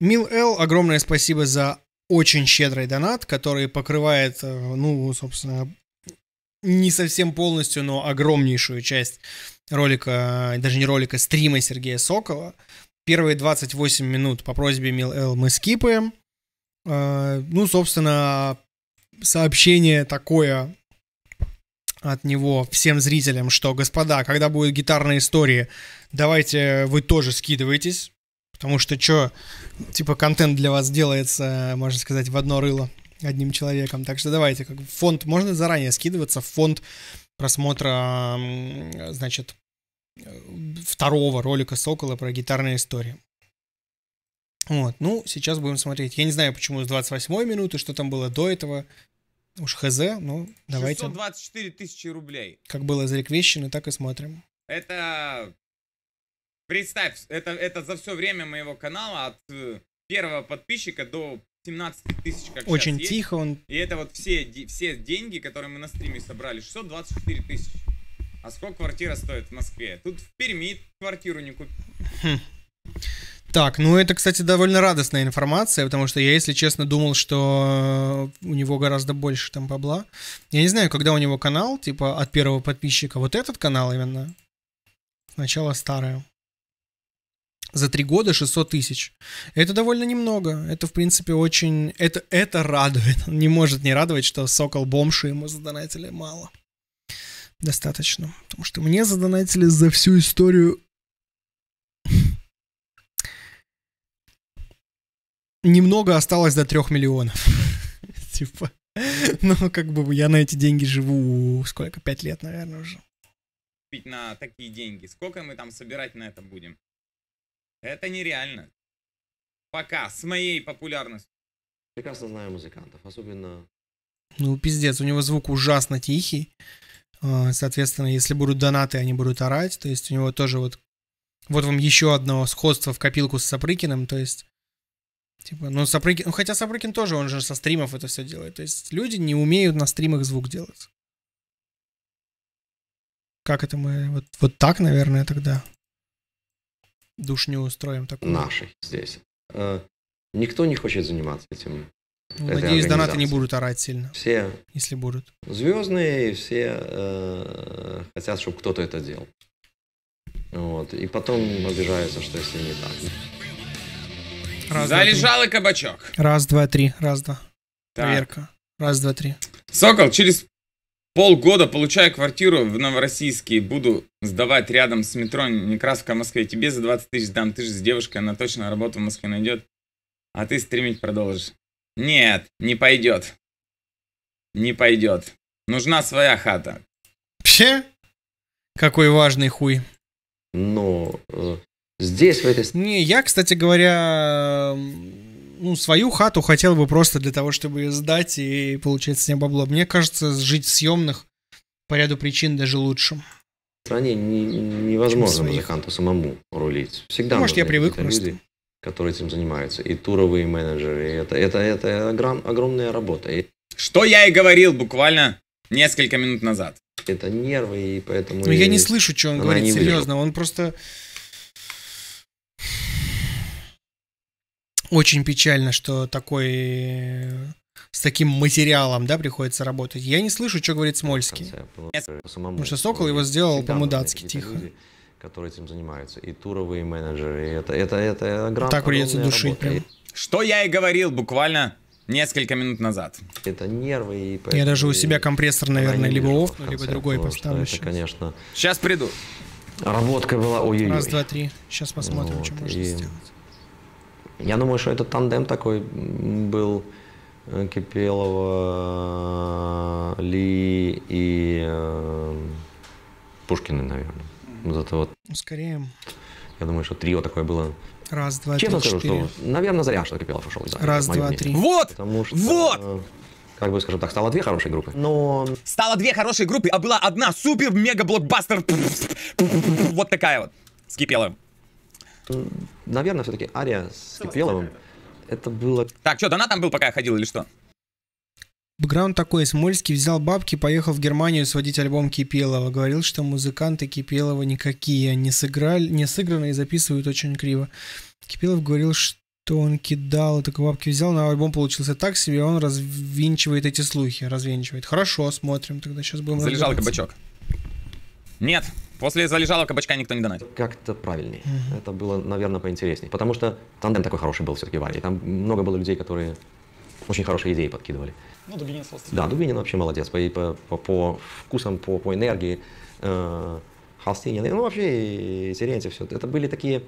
Мил Эл, огромное спасибо за очень щедрый донат, который покрывает, э, ну, собственно, не совсем полностью, но огромнейшую часть ролика, э, даже не ролика, стрима Сергея Сокола. Первые 28 минут по просьбе Мил Эл мы скипаем. Э, ну, собственно, сообщение такое от него всем зрителям, что, господа, когда будет гитарная история, давайте вы тоже скидывайтесь, Потому что что, типа контент для вас делается, можно сказать, в одно рыло одним человеком. Так что давайте, как фонд, можно заранее скидываться в фонд просмотра, значит, второго ролика Сокола про гитарные истории. Вот, ну, сейчас будем смотреть. Я не знаю, почему с 28 минуты, что там было до этого. Уж хз, ну, давайте. 624 тысячи рублей. Как было зареквещено, так и смотрим. Это Представь, это, это за все время моего канала от э, первого подписчика до 17 тысяч, как Очень есть. тихо он. И это вот все, все деньги, которые мы на стриме собрали, 624 тысячи. А сколько квартира стоит в Москве? Тут в Перми квартиру не купить. Хм. Так, ну это, кстати, довольно радостная информация, потому что я, если честно, думал, что э, у него гораздо больше там бабла. Я не знаю, когда у него канал, типа, от первого подписчика. Вот этот канал именно. Сначала старое за три года 600 тысяч. Это довольно немного. Это, в принципе, очень... Это, это радует. Не может не радовать, что Сокол Бомши ему задонатили мало. Достаточно. Потому что мне задонатили за всю историю... Немного осталось до трех миллионов. Типа... Ну, как бы я на эти деньги живу сколько? Пять лет, наверное, уже. На такие деньги. Сколько мы там собирать на это будем? Это нереально. Пока, с моей популярностью. Прекрасно знаю музыкантов, особенно... Ну, пиздец, у него звук ужасно тихий. А, соответственно, если будут донаты, они будут орать. То есть у него тоже вот... Вот вам еще одно сходство в копилку с Сапрыкиным. То есть... Типа, ну, Сапрыкин... Ну, хотя Сапрыкин тоже, он же со стримов это все делает. То есть люди не умеют на стримах звук делать. Как это мы... Вот, вот так, наверное, тогда. Душню устроим такую. Нашей здесь. Э, никто не хочет заниматься этим. Ну, надеюсь, донаты не будут орать сильно. Все. Если будут. Звездные, все э, хотят, чтобы кто-то это делал. Вот. И потом обижаются, что если не так. Раз, Залежал два, и кабачок. Раз, два, три. Раз, два. Так. Проверка. Раз, два, три. Сокол, через полгода получаю квартиру в Новороссийске, буду сдавать рядом с метро Некрасовка в Москве. Тебе за 20 тысяч дам, ты же с девушкой, она точно работу в Москве найдет, а ты стримить продолжишь. Нет, не пойдет. Не пойдет. Нужна своя хата. Вообще? Какой важный хуй. Но э, здесь в этой... Не, я, кстати говоря, ну, свою хату хотел бы просто для того, чтобы ее сдать и получать с нее бабло. Мне кажется, жить в съемных по ряду причин даже лучше. В ну, стране не, невозможно музыканту самому рулить. Всегда ну, может, я привык просто. Люди, которые этим занимаются. И туровые менеджеры. И это, это, это огром, огромная работа. И... Что я и говорил буквально несколько минут назад. Это нервы, и поэтому... Но ну, я не слышу, что он говорит, серьезно. Выжил. Он просто... Очень печально, что такой э, с таким материалом, да, приходится работать. Я не слышу, что говорит Смольский. Потому что Сокол его сделал по-мудацки, тихо. Люди, которые этим занимаются. И туровые менеджеры, и это, это, это огромная Так придется душить прям. Что я и говорил буквально несколько минут назад. Это нервы и Я даже у себя компрессор, наверное, либо офну, либо другой поставлю сейчас. конечно... Сейчас приду. Работка была... Ой -ой -ой. Раз, два, три. Сейчас посмотрим, вот, что можно сделать. Я думаю, что это тандем такой был э, Кипелова, э, Ли и э, Пушкина, наверное. Вот это вот. Скорее. Я думаю, что трио такое было. Раз, два, Честно три, скажу, четыре. что, наверное, зря, что Кипелов ушел. Да, Раз, два, мнение. три. Вот! Потому что, вот! как бы, скажем так, стало две хорошие группы. Но... Стало две хорошие группы, а была одна супер-мега-блокбастер. Вот такая вот. С Кипеловым наверное, все-таки Ария с Кипеловым, это было... Так, что, там был, пока я ходил или что? Бэкграунд такой, Смольский взял бабки, поехал в Германию сводить альбом Кипелова. Говорил, что музыканты Кипелова никакие, не, сыграли, не сыграны и записывают очень криво. Кипелов говорил, что он кидал, так бабки взял, но альбом получился так себе, он развинчивает эти слухи, развенчивает. Хорошо, смотрим, тогда сейчас будем Залежал кабачок. Нет, После залежалого кабачка никто не донатит. Как-то правильнее. Mm-hmm. Это было, наверное, поинтереснее. Потому что тандем такой хороший был все-таки в Арии. Там много было людей, которые очень хорошие идеи подкидывали. Ну, Дубинин собственно. Да, Дубинин вообще молодец. По, по, по, по вкусам, по, по энергии. Э, Холстинин, ну вообще и Терентьев, все. Это были такие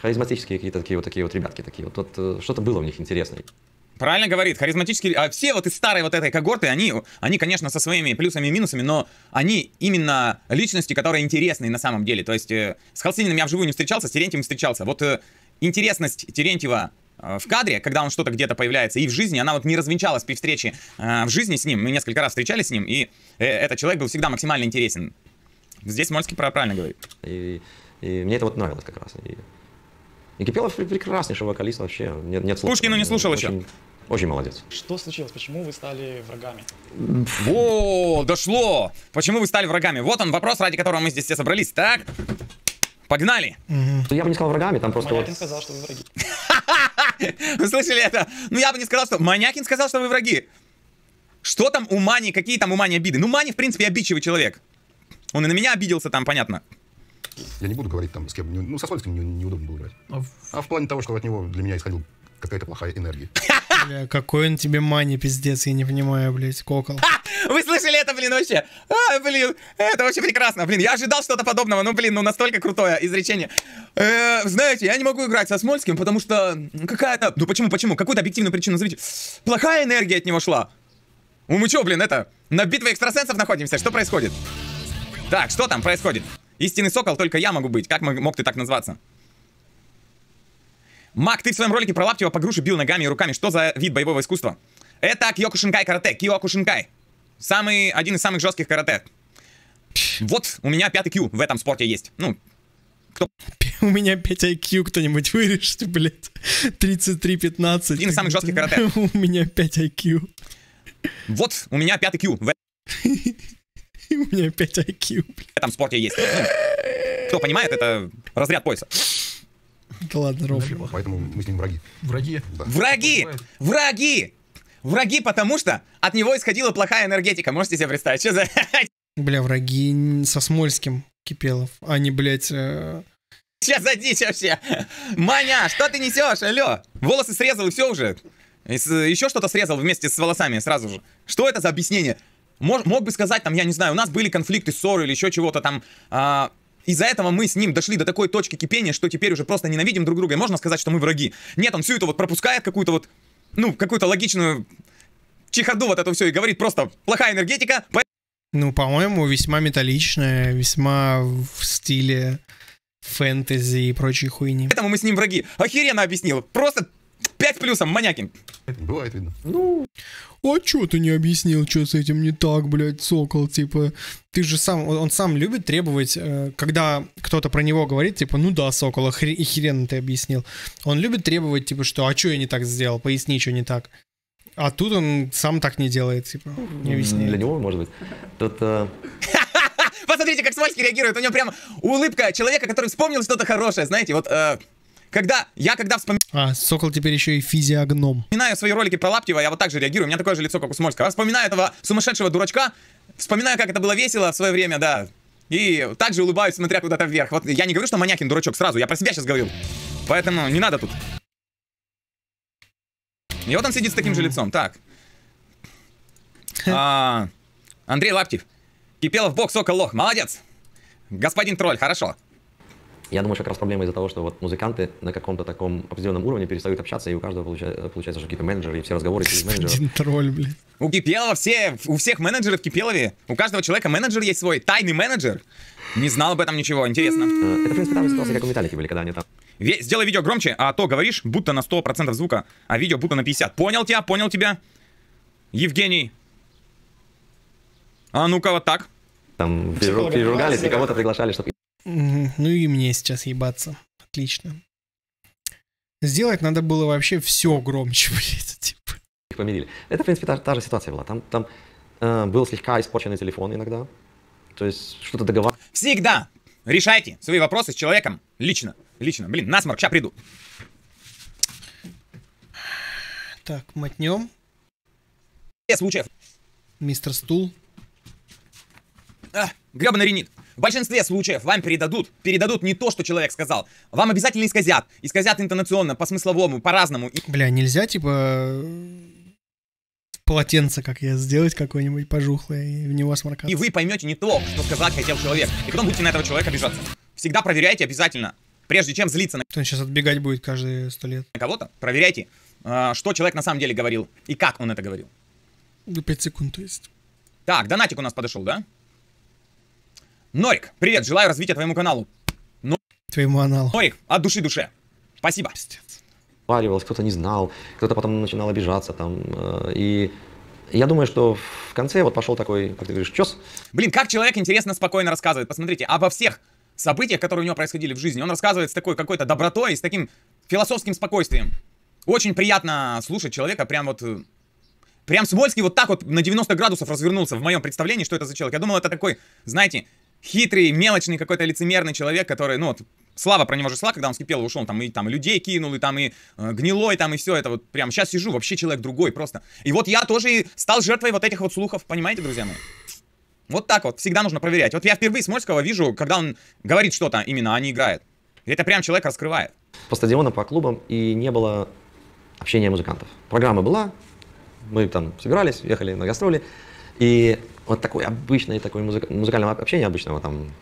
харизматические какие-то такие вот такие вот ребятки такие. Вот, вот э, что-то было у них интересное. Правильно говорит, харизматические... А все вот из старой вот этой когорты, они, они, конечно, со своими плюсами и минусами, но они именно личности, которые интересны на самом деле. То есть э, с Халсининым я вживую не встречался, с Терентьевым встречался. Вот э, интересность Терентьева э, в кадре, когда он что-то где-то появляется, и в жизни, она вот не развенчалась при встрече э, в жизни с ним. Мы несколько раз встречались с ним, и э, этот человек был всегда максимально интересен. Здесь Мольский правильно говорит. И, и мне это вот нравилось как раз. И, и Кипелов прекраснейший вокалист вообще. Нет, нет слов. Пушкина не слушал Очень... еще. Очень молодец. Что случилось? Почему вы стали врагами? О, дошло! Почему вы стали врагами? Вот он вопрос, ради которого мы здесь все собрались. Так, Погнали! Угу. Я бы не сказал врагами, там просто Манякин вот... сказал, что вы враги. Вы слышали это? Ну я бы не сказал, что... Манякин сказал, что вы враги. Что там у Мани, какие там у Мани обиды? Ну Мани, в принципе, обидчивый человек. Он и на меня обиделся там, понятно. Я не буду говорить там с кем, ну со Сольским неудобно было играть. Ну, а в плане того, что от него для меня исходил какая-то плохая энергия. Бля, какой он тебе мани, пиздец, я не понимаю, блядь, кокол. Вы слышали это, блин, вообще? А, блин, это вообще прекрасно. Блин, я ожидал что-то подобного. Ну, блин, ну настолько крутое изречение. Э, знаете, я не могу играть со Смольским, потому что какая-то... Ну почему, почему? Какую-то объективную причину назовите. Плохая энергия от него шла. Ну мы чё, блин, это... На битве экстрасенсов находимся? Что происходит? Так, что там происходит? Истинный сокол, только я могу быть. Как мог ты так назваться? Мак, ты в своем ролике про Лаптева по груши бил ногами и руками. Что за вид боевого искусства? Это Киокушинкай карате. Киокушинкай. Самый, один из самых жестких карате. Вот у меня пятый Q в этом спорте есть. Ну, кто... У меня 5 IQ кто-нибудь вырежьте, блядь. 33-15. Один из самых жестких карате. У меня 5 IQ. Вот, у меня 5 IQ. В... у меня 5 IQ, блядь. В этом спорте есть. Ну, кто понимает, это разряд пояса. Да ладно, Ром. Поэтому мы с ним враги. Враги? Да. Враги! Враги! Враги, потому что от него исходила плохая энергетика. Можете себе представить, что за... Бля, враги со Смольским Кипелов, а не, блядь... Э... Сейчас за дичь вообще. Маня, что ты несешь? Алло. Волосы срезал и все уже. еще что-то срезал вместе с волосами сразу же. Что это за объяснение? Мож, мог бы сказать, там, я не знаю, у нас были конфликты, ссоры или еще чего-то там. А, из-за этого мы с ним дошли до такой точки кипения, что теперь уже просто ненавидим друг друга. И можно сказать, что мы враги. Нет, он всю это вот пропускает какую-то вот, ну, какую-то логичную чехарду вот это все и говорит просто плохая энергетика. Ну, по-моему, весьма металличная, весьма в стиле фэнтези и прочей хуйни. Поэтому мы с ним враги. Охеренно объяснил. Просто 5 плюсом, маньяки. Бывает видно. Ну. А чё ты не объяснил, что с этим не так, блядь, сокол, типа, ты же сам, он, сам любит требовать, э, когда кто-то про него говорит, типа, ну да, сокол, хрен охеренно ты объяснил, он любит требовать, типа, что, а чё я не так сделал, поясни, что не так. А тут он сам так не делает, типа, не объясняет. Для него, может быть. Тут... Э, Посмотрите, как Свальский реагирует, у него прям улыбка человека, который вспомнил что-то хорошее, знаете, вот... Э когда я когда вспоминаю... А, Сокол теперь еще и физиогном. Вспоминаю свои ролики про Лаптева, я вот так же реагирую, у меня такое же лицо, как у Смольского. Я вспоминаю этого сумасшедшего дурачка, вспоминаю, как это было весело в свое время, да. И также улыбаюсь, смотря куда-то вверх. Вот я не говорю, что маньякин дурачок сразу, я про себя сейчас говорил. Поэтому не надо тут. И вот он сидит с таким же лицом. Так. А, Андрей Лаптев. Кипелов бог, сокол лох. Молодец. Господин тролль, хорошо. Я думаю, что как раз проблема из-за того, что вот музыканты на каком-то таком определенном уровне перестают общаться, и у каждого получается, получается что какие-то менеджеры, и все разговоры через менеджеров. Один тролль, блин. У Кипелова все, у всех менеджеров в Кипелове, у каждого человека менеджер есть свой, тайный менеджер. Не знал об этом ничего, интересно. Э, это, в принципе, та ситуация, как у Металлики были, когда они там... Сделай видео громче, а то говоришь, будто на 100% звука, а видео будто на 50. Понял тебя, понял тебя, Евгений. А ну-ка вот так там переругались, и кого-то приглашали, чтобы ну и мне сейчас ебаться. Отлично. Сделать надо было вообще все громче, блядь, типа. Их помирили. Это, в принципе, та, та же ситуация была. Там, там э, был слегка испорченный телефон иногда. То есть что-то договор... Всегда решайте свои вопросы с человеком лично. Лично. Блин, насморк, сейчас приду. Так, мотнем. Без случаев. Мистер Стул. А, гребаный ренит. В большинстве случаев вам передадут, передадут не то, что человек сказал. Вам обязательно исказят. Исказят интонационно, по-смысловому, по-разному. Бля, нельзя, типа, полотенце, как я, сделать какое-нибудь пожухлое и в него сморкаться. И вы поймете не то, что сказать хотел человек. И потом будете на этого человека обижаться. Всегда проверяйте обязательно, прежде чем злиться на... Он сейчас отбегать будет каждые сто лет. На кого-то проверяйте, а, что человек на самом деле говорил и как он это говорил. До ну, 5 секунд, то есть. Так, донатик у нас подошел, да? Норик, привет, желаю развития твоему каналу. Но... Ну, твоему каналу. Норик, от души душе. Спасибо. Варивалось, кто-то не знал, кто-то потом начинал обижаться там. Э, и я думаю, что в конце вот пошел такой, как ты говоришь, чес. Блин, как человек интересно, спокойно рассказывает. Посмотрите, обо всех событиях, которые у него происходили в жизни. Он рассказывает с такой какой-то добротой, с таким философским спокойствием. Очень приятно слушать человека, прям вот... Прям смольский вот так вот на 90 градусов развернулся в моем представлении, что это за человек. Я думал, это такой, знаете, хитрый, мелочный какой-то лицемерный человек, который, ну, вот, слава про него же шла, когда он скипел и ушел, он там и там людей кинул, и там и э, гнилой, там и все это вот прям сейчас сижу, вообще человек другой просто. И вот я тоже и стал жертвой вот этих вот слухов, понимаете, друзья мои? Вот так вот, всегда нужно проверять. Вот я впервые Смольского вижу, когда он говорит что-то именно, а не играет. это прям человек раскрывает. По стадионам, по клубам и не было общения музыкантов. Программа была, мы там собирались, ехали на гастроли, и вот такой обычный такой музыка, музыкального общения обычного там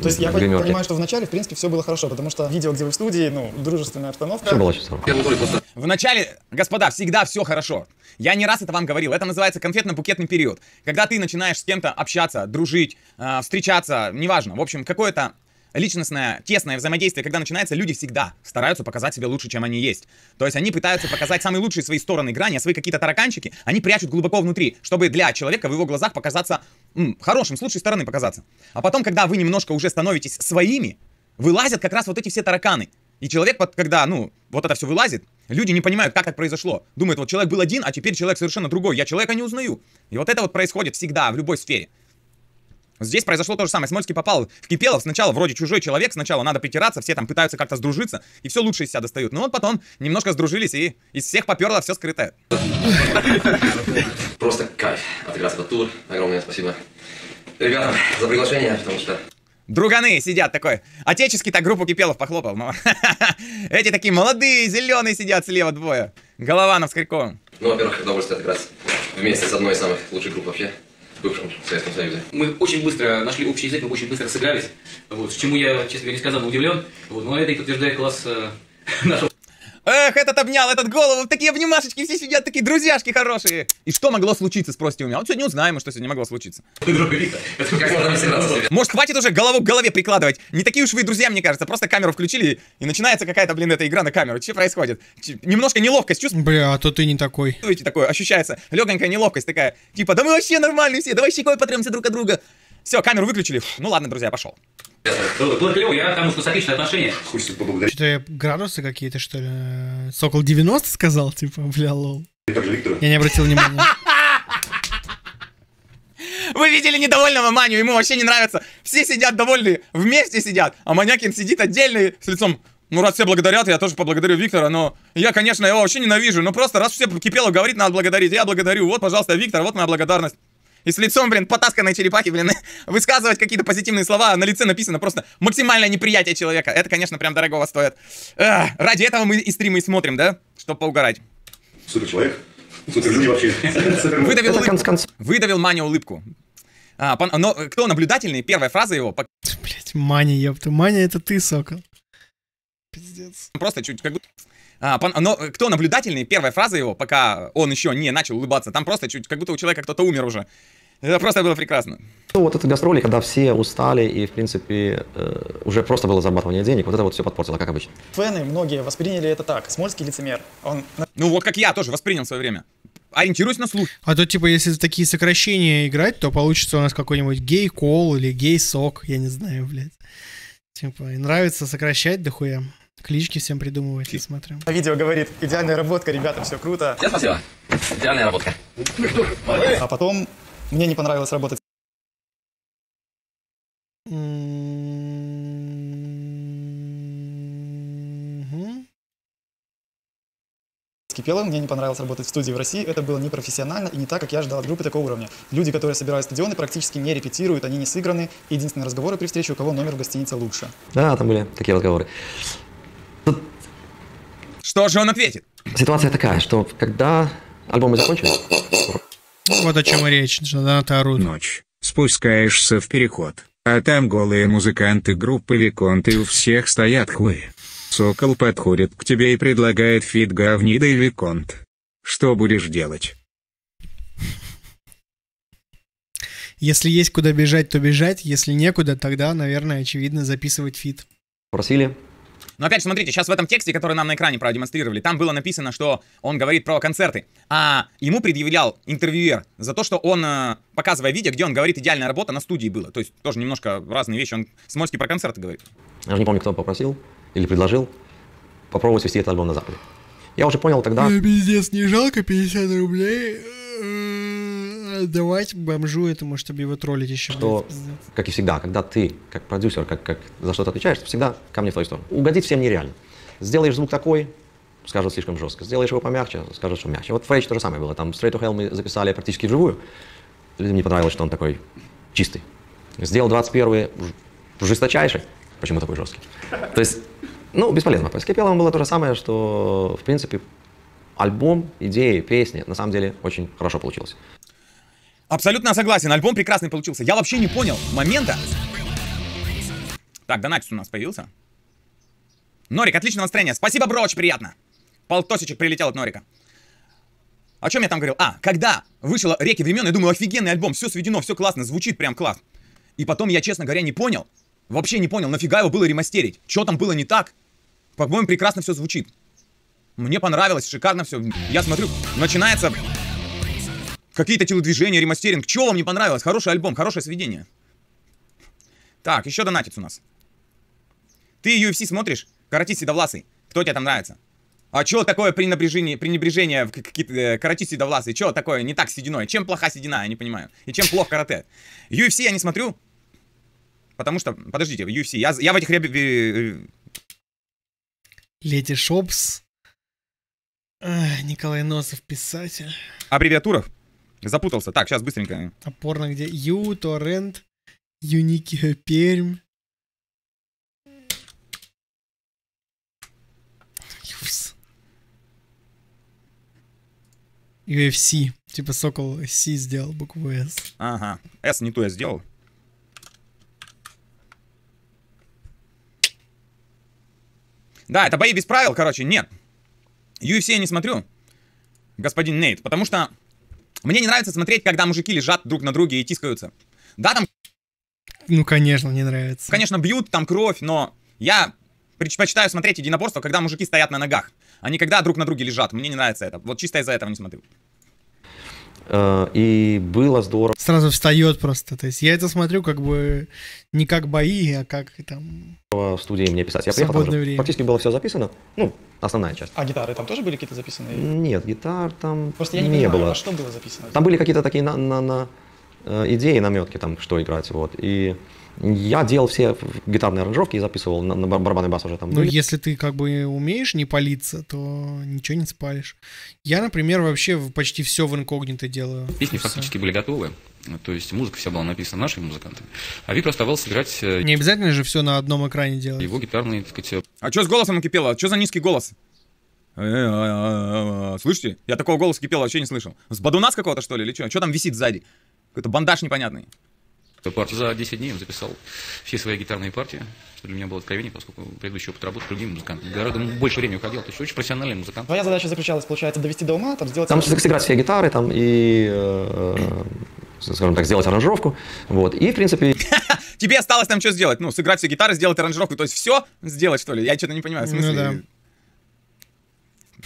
то есть я гримерки. понимаю, что вначале, в принципе, все было хорошо, потому что видео, где вы в студии, ну, дружественная обстановка. Все было очень здорово. Вначале, господа, всегда все хорошо. Я не раз это вам говорил. Это называется конфетно-букетный период. Когда ты начинаешь с кем-то общаться, дружить, э, встречаться, неважно. В общем, какое-то личностное, тесное взаимодействие, когда начинается, люди всегда стараются показать себя лучше, чем они есть. То есть они пытаются показать самые лучшие свои стороны грани, а свои какие-то тараканчики они прячут глубоко внутри, чтобы для человека в его глазах показаться м, хорошим, с лучшей стороны показаться. А потом, когда вы немножко уже становитесь своими, вылазят как раз вот эти все тараканы. И человек, когда, ну, вот это все вылазит, люди не понимают, как так произошло. Думают, вот человек был один, а теперь человек совершенно другой, я человека не узнаю. И вот это вот происходит всегда, в любой сфере. Здесь произошло то же самое. Смольский попал в Кипелов. Сначала вроде чужой человек, сначала надо притираться, все там пытаются как-то сдружиться, и все лучше из себя достают. Но ну вот потом немножко сдружились, и из всех поперло все скрытое. Просто кайф отыграться этот тур. Огромное спасибо ребятам за приглашение, потому что Друганы сидят такой. Отеческий-то группу кипелов похлопал. Но... Эти такие молодые, зеленые сидят слева двое. Голованов с Криковым. Ну, во-первых, удовольствие отыграться вместе с одной из самых лучших групп вообще бывшим Советском Союзе. Мы очень быстро нашли общий язык, мы очень быстро сыгрались, вот, чему я, честно говоря, не сказал, удивлен. Вот, но это и подтверждает класс э, нашего Эх, этот обнял, этот голову, такие обнимашечки, все сидят, такие друзьяшки хорошие. И что могло случиться, спросите у меня. Вот сегодня узнаем, что сегодня могло случиться. Может, хватит уже голову к голове прикладывать? Не такие уж вы друзья, мне кажется. Просто камеру включили, и начинается какая-то, блин, эта игра на камеру. Че происходит? Че, немножко неловкость чувствую. Бля, а то ты не такой. Чувствуете такое? Ощущается легонькая неловкость такая. Типа, да мы вообще нормальные все, давай щекой потремся друг от друга. Все, камеру выключили. Ну ладно, друзья, пошел. Было, клево, я там у нас отличное отношение. Хочется поблагодарить. Что-то градусы какие-то, что ли? Сокол 90 сказал, типа, бля, лол. Я не обратил внимания. Вы видели недовольного Маню, ему вообще не нравится. Все сидят довольные, вместе сидят, а Манякин сидит отдельно с лицом... Ну, раз все благодарят, я тоже поблагодарю Виктора, но я, конечно, его вообще ненавижу, но просто раз все кипело говорит, надо благодарить. Я благодарю. Вот, пожалуйста, Виктор, вот моя благодарность и с лицом, блин, потасканной черепахи, блин, высказывать какие-то позитивные слова, а на лице написано просто максимальное неприятие человека. Это, конечно, прям дорогого стоит. Эх, ради этого мы и стримы и смотрим, да? Чтобы поугарать. Супер человек. Супер люди вообще. Выдавил, маню улыбку. А, пон... Но кто наблюдательный, первая фраза его... Блять, Маня, ёпта. Маня это ты, сокол. Пиздец. Просто чуть как будто... А, пон... Но кто наблюдательный, первая фраза его, пока он еще не начал улыбаться, там просто чуть как будто у человека кто-то умер уже. Это просто было прекрасно. Ну, вот это гастроли, когда все устали и, в принципе, э, уже просто было зарабатывание денег, вот это вот все подпортило, как обычно. Фэны многие восприняли это так. Смольский лицемер. Он... Ну, вот как я тоже воспринял в свое время. Ориентируюсь на слух. А то, типа, если такие сокращения играть, то получится у нас какой-нибудь гей-кол или гей-сок, я не знаю, блядь. Типа, нравится сокращать дохуя. Клички всем придумывать, я смотрим. Видео говорит, идеальная работа, ребята, все круто. Все, спасибо. Идеальная работа. А потом мне не понравилось работать. Кипело, мне не понравилось работать в студии в России, это было непрофессионально и не так, как я ждал от группы такого уровня. Люди, которые собирают стадионы, практически не репетируют, они не сыграны. Единственные разговоры при встрече, у кого номер в гостинице лучше. Да, там были такие разговоры. Тут... Что же он ответит? Ситуация такая, что когда альбомы закончились, ну, вот о чем речь, Джоната орут. Ночь. Спускаешься в переход, а там голые музыканты группы виконты у всех стоят хуи. Сокол подходит к тебе и предлагает фит говнида и Виконт. Что будешь делать? Если есть куда бежать, то бежать. Если некуда, тогда, наверное, очевидно, записывать фит. Просили? Но опять же, смотрите, сейчас в этом тексте, который нам на экране продемонстрировали, там было написано, что он говорит про концерты. А ему предъявлял интервьюер за то, что он, э, показывая видео, где он говорит, идеальная работа на студии была. То есть тоже немножко разные вещи. Он Смольский про концерты говорит. Я уже не помню, кто попросил или предложил попробовать свести этот альбом на Западе. Я уже понял тогда... Пиздец, не жалко 50 рублей? Э, давать бомжу этому, чтобы его троллить еще. Что, блядь, как и всегда, когда ты, как продюсер, как, как за что-то отвечаешь, всегда ко мне в твою сторону. Угодить всем нереально. Сделаешь звук такой, скажут слишком жестко. Сделаешь его помягче, скажут, что мягче. Вот Фрейч то же самое было. Там Straight to Hell мы записали практически вживую. Людям не понравилось, что он такой чистый. Сделал 21-й жесточайший. Почему такой жесткий? То есть, ну, бесполезно. То есть, было то же самое, что, в принципе, альбом, идеи, песни, на самом деле, очень хорошо получилось. Абсолютно согласен, альбом прекрасный получился. Я вообще не понял момента. Так, Донатис у нас появился. Норик, отличное настроение. Спасибо, бро, очень приятно. Полтосичек прилетел от Норика. О чем я там говорил? А, когда вышло «Реки времен», я думаю, офигенный альбом, все сведено, все классно, звучит прям класс. И потом я, честно говоря, не понял, вообще не понял, нафига его было ремастерить, что там было не так. По-моему, прекрасно все звучит. Мне понравилось, шикарно все. Я смотрю, начинается Какие-то телодвижения, ремастеринг. Чего вам не понравилось? Хороший альбом, хорошее сведение. Так, еще донатец у нас. Ты UFC смотришь? Каратист седовласый. Кто тебе там нравится? А что такое пренебрежение, пренебрежение в какие-то э, каратист седовласый? Что такое не так с сединой? Чем плоха седина, я не понимаю. И чем плох карате? UFC я не смотрю. Потому что, подождите, UFC, я, я в этих... Реб... Э, э, Леди Шопс. Николай Носов, писатель. Аббревиатуров? Запутался. Так, сейчас быстренько. А где? Ю, торрент, юники, «Э, перм. UFC. Типа Сокол C сделал букву S. Ага. S не ту я сделал. Да, это бои без правил, короче, нет. UFC я не смотрю, господин Нейт, потому что мне не нравится смотреть, когда мужики лежат друг на друге и тискаются. Да, там... Ну, конечно, не нравится. Конечно, бьют, там кровь, но я предпочитаю смотреть единоборство, когда мужики стоят на ногах, а не когда друг на друге лежат. Мне не нравится это. Вот чисто из-за этого не смотрю. Э, и было здорово. Сразу встает просто. То есть я это смотрю как бы не как бои, а как там... Э, в студии мне писать. Я приехал, там время. практически было все записано. Ну, основная часть. А гитары там тоже были какие-то записаны? Нет, гитар там Просто я не, не понимаю, было. а что было записано? Там были какие-то такие на, на, на э, идеи, наметки там, что играть. Вот. И я делал все гитарные аранжировки и записывал на, на барабанный бас уже там. Ну, если ты как бы умеешь не палиться, то ничего не спалишь. Я, например, вообще почти все в инкогнито делаю. Песни все. фактически были готовы. То есть музыка вся была написана нашими музыкантами. А Вип оставался играть... Э, не обязательно же все на одном экране делать. Его гитарные, так сказать... Э, а что с голосом кипело? Что за низкий голос? Э, слышите? Я такого голоса кипела вообще не слышал. С бадуна с какого-то, что ли, или что? Что там висит сзади? Какой-то бандаж непонятный. За 10 дней я записал все свои гитарные партии, что для меня было откровение, поскольку предыдущий опыт работы с другим музыкантом. Гораздо больше времени уходил, то есть очень профессиональный музыкант. Твоя задача заключалась, получается, довести до ума, там сделать... Там сыграть все гитары там, и, э, скажем так, сделать аранжировку, вот, и, в принципе... Тебе осталось там что сделать? Ну, сыграть все гитары, сделать аранжировку, то есть все сделать, что ли? Я что-то не понимаю, в ну смысле... Ну, да.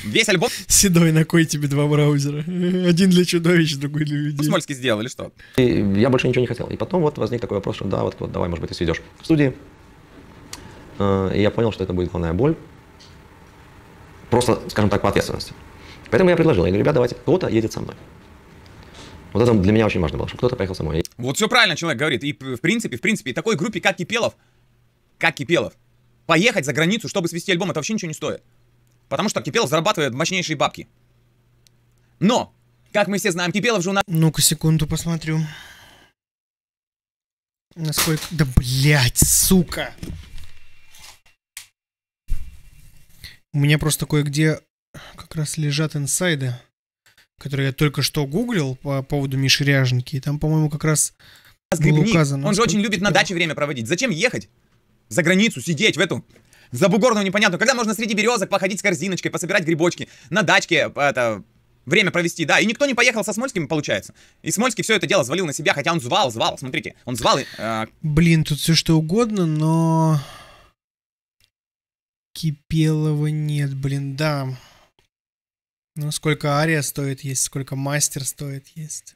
Весь альбом... Седой, на кой тебе два браузера? Один для чудовищ, другой для людей. Ну, смольский сделали что? И я больше ничего не хотел. И потом вот возник такой вопрос, что да, вот, вот давай, может быть, ты сведешь в студии. Э, и я понял, что это будет главная боль. Просто, скажем так, по ответственности. Поэтому я предложил, я говорю, ребят, давайте, кто-то едет со мной. Вот это для меня очень важно было, чтобы кто-то поехал со мной. Вот все правильно человек говорит. И в принципе, в принципе, такой группе, как Кипелов, как Кипелов, поехать за границу, чтобы свести альбом, это вообще ничего не стоит. Потому что Кипелов зарабатывает мощнейшие бабки. Но, как мы все знаем, Кипелов же у нас... Ну-ка, секунду посмотрю. Насколько... Да, блядь, сука! У меня просто кое-где как раз лежат инсайды, которые я только что гуглил по поводу Миши Ряженки. И там, по-моему, как раз было указано... Он же очень любит на даче время проводить. Зачем ехать? За границу сидеть в эту? за бугорную непонятную, Когда можно среди березок походить с корзиночкой, пособирать грибочки, на дачке, э, это, время провести, да, и никто не поехал со Смольским, получается. И Смольский все это дело звалил на себя, хотя он звал, звал, смотрите, он звал. И, э... Блин, тут все что угодно, но Кипелова нет, блин, да. Ну, сколько ария стоит есть, сколько мастер стоит есть.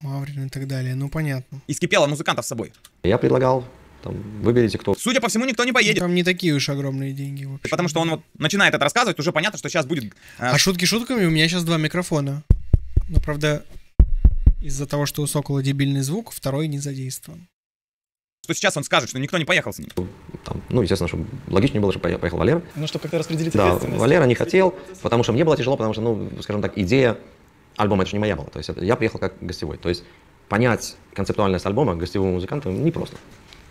Маврин и так далее, ну понятно. И скипело музыкантов с собой. Я предлагал там, выберите кто. Судя по всему, никто не поедет. Там не такие уж огромные деньги вообще. Потому что он вот начинает это рассказывать, уже понятно, что сейчас будет... Э... А шутки шутками, у меня сейчас два микрофона. Но, правда, из-за того, что у Сокола дебильный звук, второй не задействован. Что сейчас он скажет, что никто не поехал с ним. Там, ну, естественно, что логичнее было, что поехал Валера. Ну, чтобы как-то распределить да, ответственность. Валера не хотел, потому что мне было тяжело, потому что, ну, скажем так, идея альбома, это же не моя была. То есть это, я приехал как гостевой. То есть понять концептуальность альбома гостевому музыканту непросто.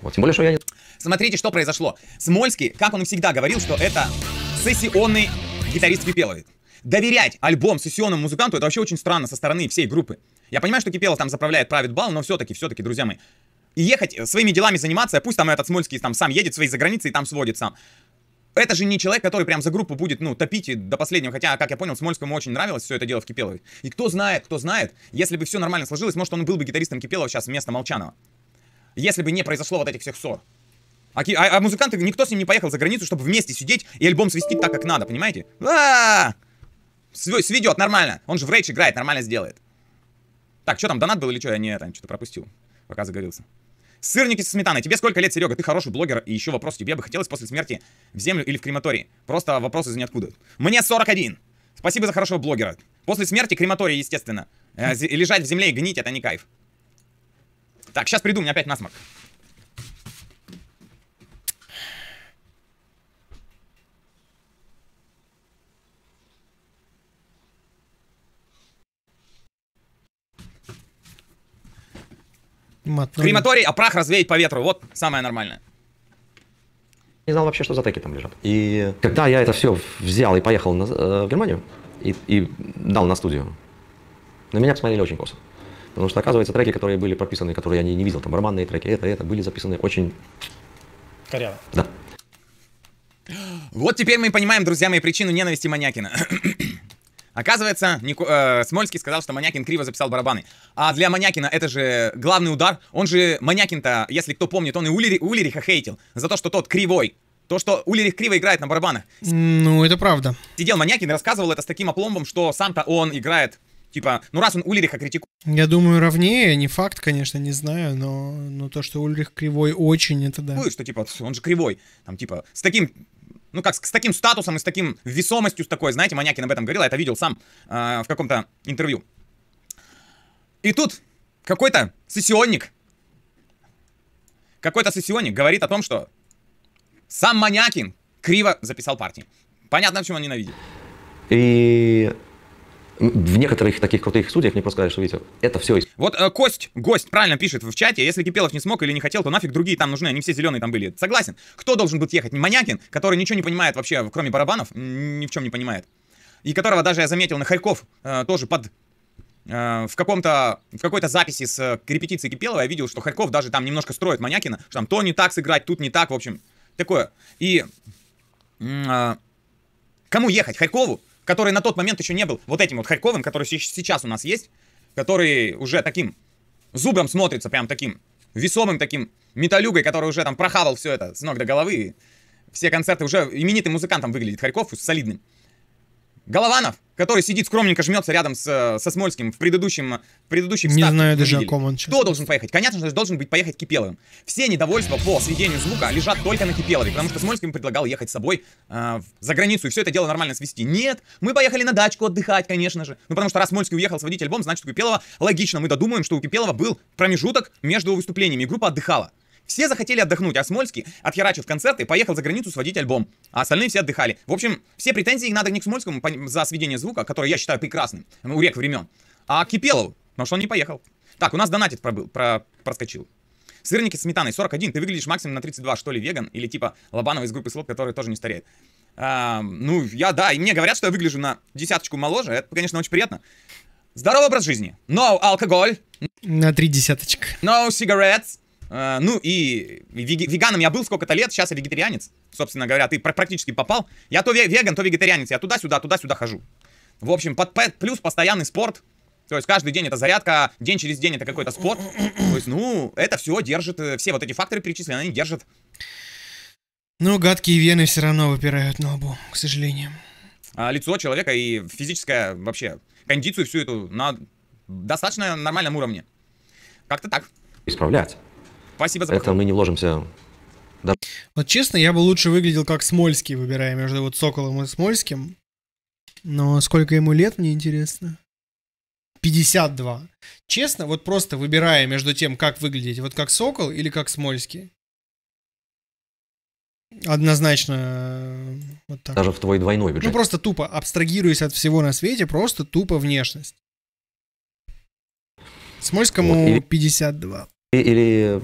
Вот, тем более, что я не... Смотрите, что произошло. Смольский, как он всегда говорил, что это сессионный гитарист Кипеловит. Доверять альбом сессионному музыканту, это вообще очень странно со стороны всей группы. Я понимаю, что Кипелов там заправляет, правит бал, но все-таки, все-таки, друзья мои, и ехать э, своими делами заниматься, пусть там этот Смольский там сам едет свои за границей и там сводит сам. Это же не человек, который прям за группу будет, ну, топить до последнего. Хотя, как я понял, Смольскому очень нравилось все это дело в Кипелове. И кто знает, кто знает, если бы все нормально сложилось, может, он был бы гитаристом Кипелова сейчас вместо Молчанова если бы не произошло вот этих всех ссор. А, а, а музыканты, никто с ним не поехал за границу, чтобы вместе сидеть и альбом свести так, как надо, понимаете? А -а -а! Сведет нормально. Он же в рейдж играет, нормально сделает. Так, что там, донат был или что? Я не это, что-то пропустил, пока загорелся. Сырники со сметаной. Тебе сколько лет, Серега? Ты хороший блогер. И еще вопрос тебе бы хотелось после смерти в землю или в крематории? Просто вопрос из ниоткуда. Мне 41. Спасибо за хорошего блогера. После смерти крематория, естественно. Э, лежать в земле и гнить, это не кайф. Так, сейчас приду, у меня опять насморк. Мотнули. Крематорий, а прах развеять по ветру. Вот самое нормальное. Не знал вообще, что за теки там лежат. И когда я это все взял и поехал на, э, в Германию и, и дал на студию, на меня посмотрели очень косо. Потому что, оказывается, треки, которые были прописаны, которые я не, не видел, там романные треки, это, это, были записаны очень... Коряво. Да. Вот теперь мы понимаем, друзья мои, причину ненависти Манякина. Оказывается, Нико, э, Смольский сказал, что Манякин криво записал барабаны. А для Манякина это же главный удар. Он же, Манякин-то, если кто помнит, он и Улери, Улериха хейтил за то, что тот кривой. То, что Улерих криво играет на барабанах. Ну, это правда. Сидел Манякин и рассказывал это с таким опломбом, что сам-то он играет Типа, ну раз он Ульриха критикует... Я думаю, ровнее, не факт, конечно, не знаю, но, но то, что Ульрих кривой очень, это да. Ну, что типа, он же кривой, там типа, с таким ну как, с, с таким статусом и с таким весомостью, с такой, знаете, Манякин об этом говорил, я это видел сам э, в каком-то интервью. И тут какой-то сессионник, какой-то сессионник говорит о том, что сам Манякин криво записал партии. Понятно, почему он ненавидит. И в некоторых таких крутых студиях мне просто сказали, что, видите, это все. Вот э, Кость, гость, правильно пишет в чате, если Кипелов не смог или не хотел, то нафиг другие там нужны, они все зеленые там были. Согласен. Кто должен тут ехать? не Манякин, который ничего не понимает вообще, кроме барабанов, ни в чем не понимает. И которого даже я заметил на Харьков, э, тоже под э, в каком-то в какой-то записи с э, репетиции Кипелова я видел, что Харьков даже там немножко строит Манякина, что там то не так сыграть, тут не так, в общем, такое. И э, кому ехать, Харькову который на тот момент еще не был вот этим вот Харьковым, который сейчас у нас есть, который уже таким зубром смотрится, прям таким весомым таким металюгой, который уже там прохавал все это с ног до головы. Все концерты уже именитым музыкантом выглядит Харьков, солидным. Голованов, который сидит скромненько, жмется рядом с, э, со Смольским в предыдущем, э, в предыдущей вставке. Не знаю даже, о ком он Кто должен поехать? Конечно же, должен быть поехать Кипеловым. Все недовольства по сведению звука лежат только на Кипелове, потому что Смольским предлагал ехать с собой э, за границу и все это дело нормально свести. Нет, мы поехали на дачку отдыхать, конечно же. Ну, потому что раз Смольский уехал сводить альбом, значит, у Кипелова логично, мы додумаем, что у Кипелова был промежуток между выступлениями, группа отдыхала. Все захотели отдохнуть, а Смольский, отхерачив и поехал за границу сводить альбом, а остальные все отдыхали. В общем, все претензии надо не к Смольскому за сведение звука, который я считаю прекрасным, у ну, рек времен, а к Кипелову, потому что он не поехал. Так, у нас донатит пробыл, про, проскочил. Сырники с сметаной 41, ты выглядишь максимум на 32, что ли, веган, или типа Лобанова из группы Слот, который тоже не стареет. А, ну, я, да, и мне говорят, что я выгляжу на десяточку моложе, это, конечно, очень приятно. Здоровый образ жизни. No алкоголь. На три десяточка. No cigarettes. А, ну и веганом я был сколько-то лет, сейчас я вегетарианец. Собственно говоря, ты практически попал. Я то веган, то вегетарианец. Я туда-сюда, туда-сюда хожу. В общем, под, плюс постоянный спорт. То есть каждый день это зарядка, день через день это какой-то спорт. То есть, ну, это все держит, э, все вот эти факторы перечислены, они держат. Ну, гадкие вены все равно выпирают на лбу, к сожалению. А, лицо человека и физическая вообще кондицию всю эту на достаточно нормальном уровне. Как-то так. Исправлять. Спасибо за Это мы не вложимся. Да. Вот честно, я бы лучше выглядел как Смольский, выбирая между вот Соколом и Смольским. Но сколько ему лет, мне интересно. 52. Честно, вот просто выбирая между тем, как выглядеть, вот как Сокол или как Смольский. Однозначно э, вот так. Даже в твой двойной ну, бюджет. Ну просто тупо абстрагируясь от всего на свете, просто тупо внешность. Смольскому вот, и... 52. Или...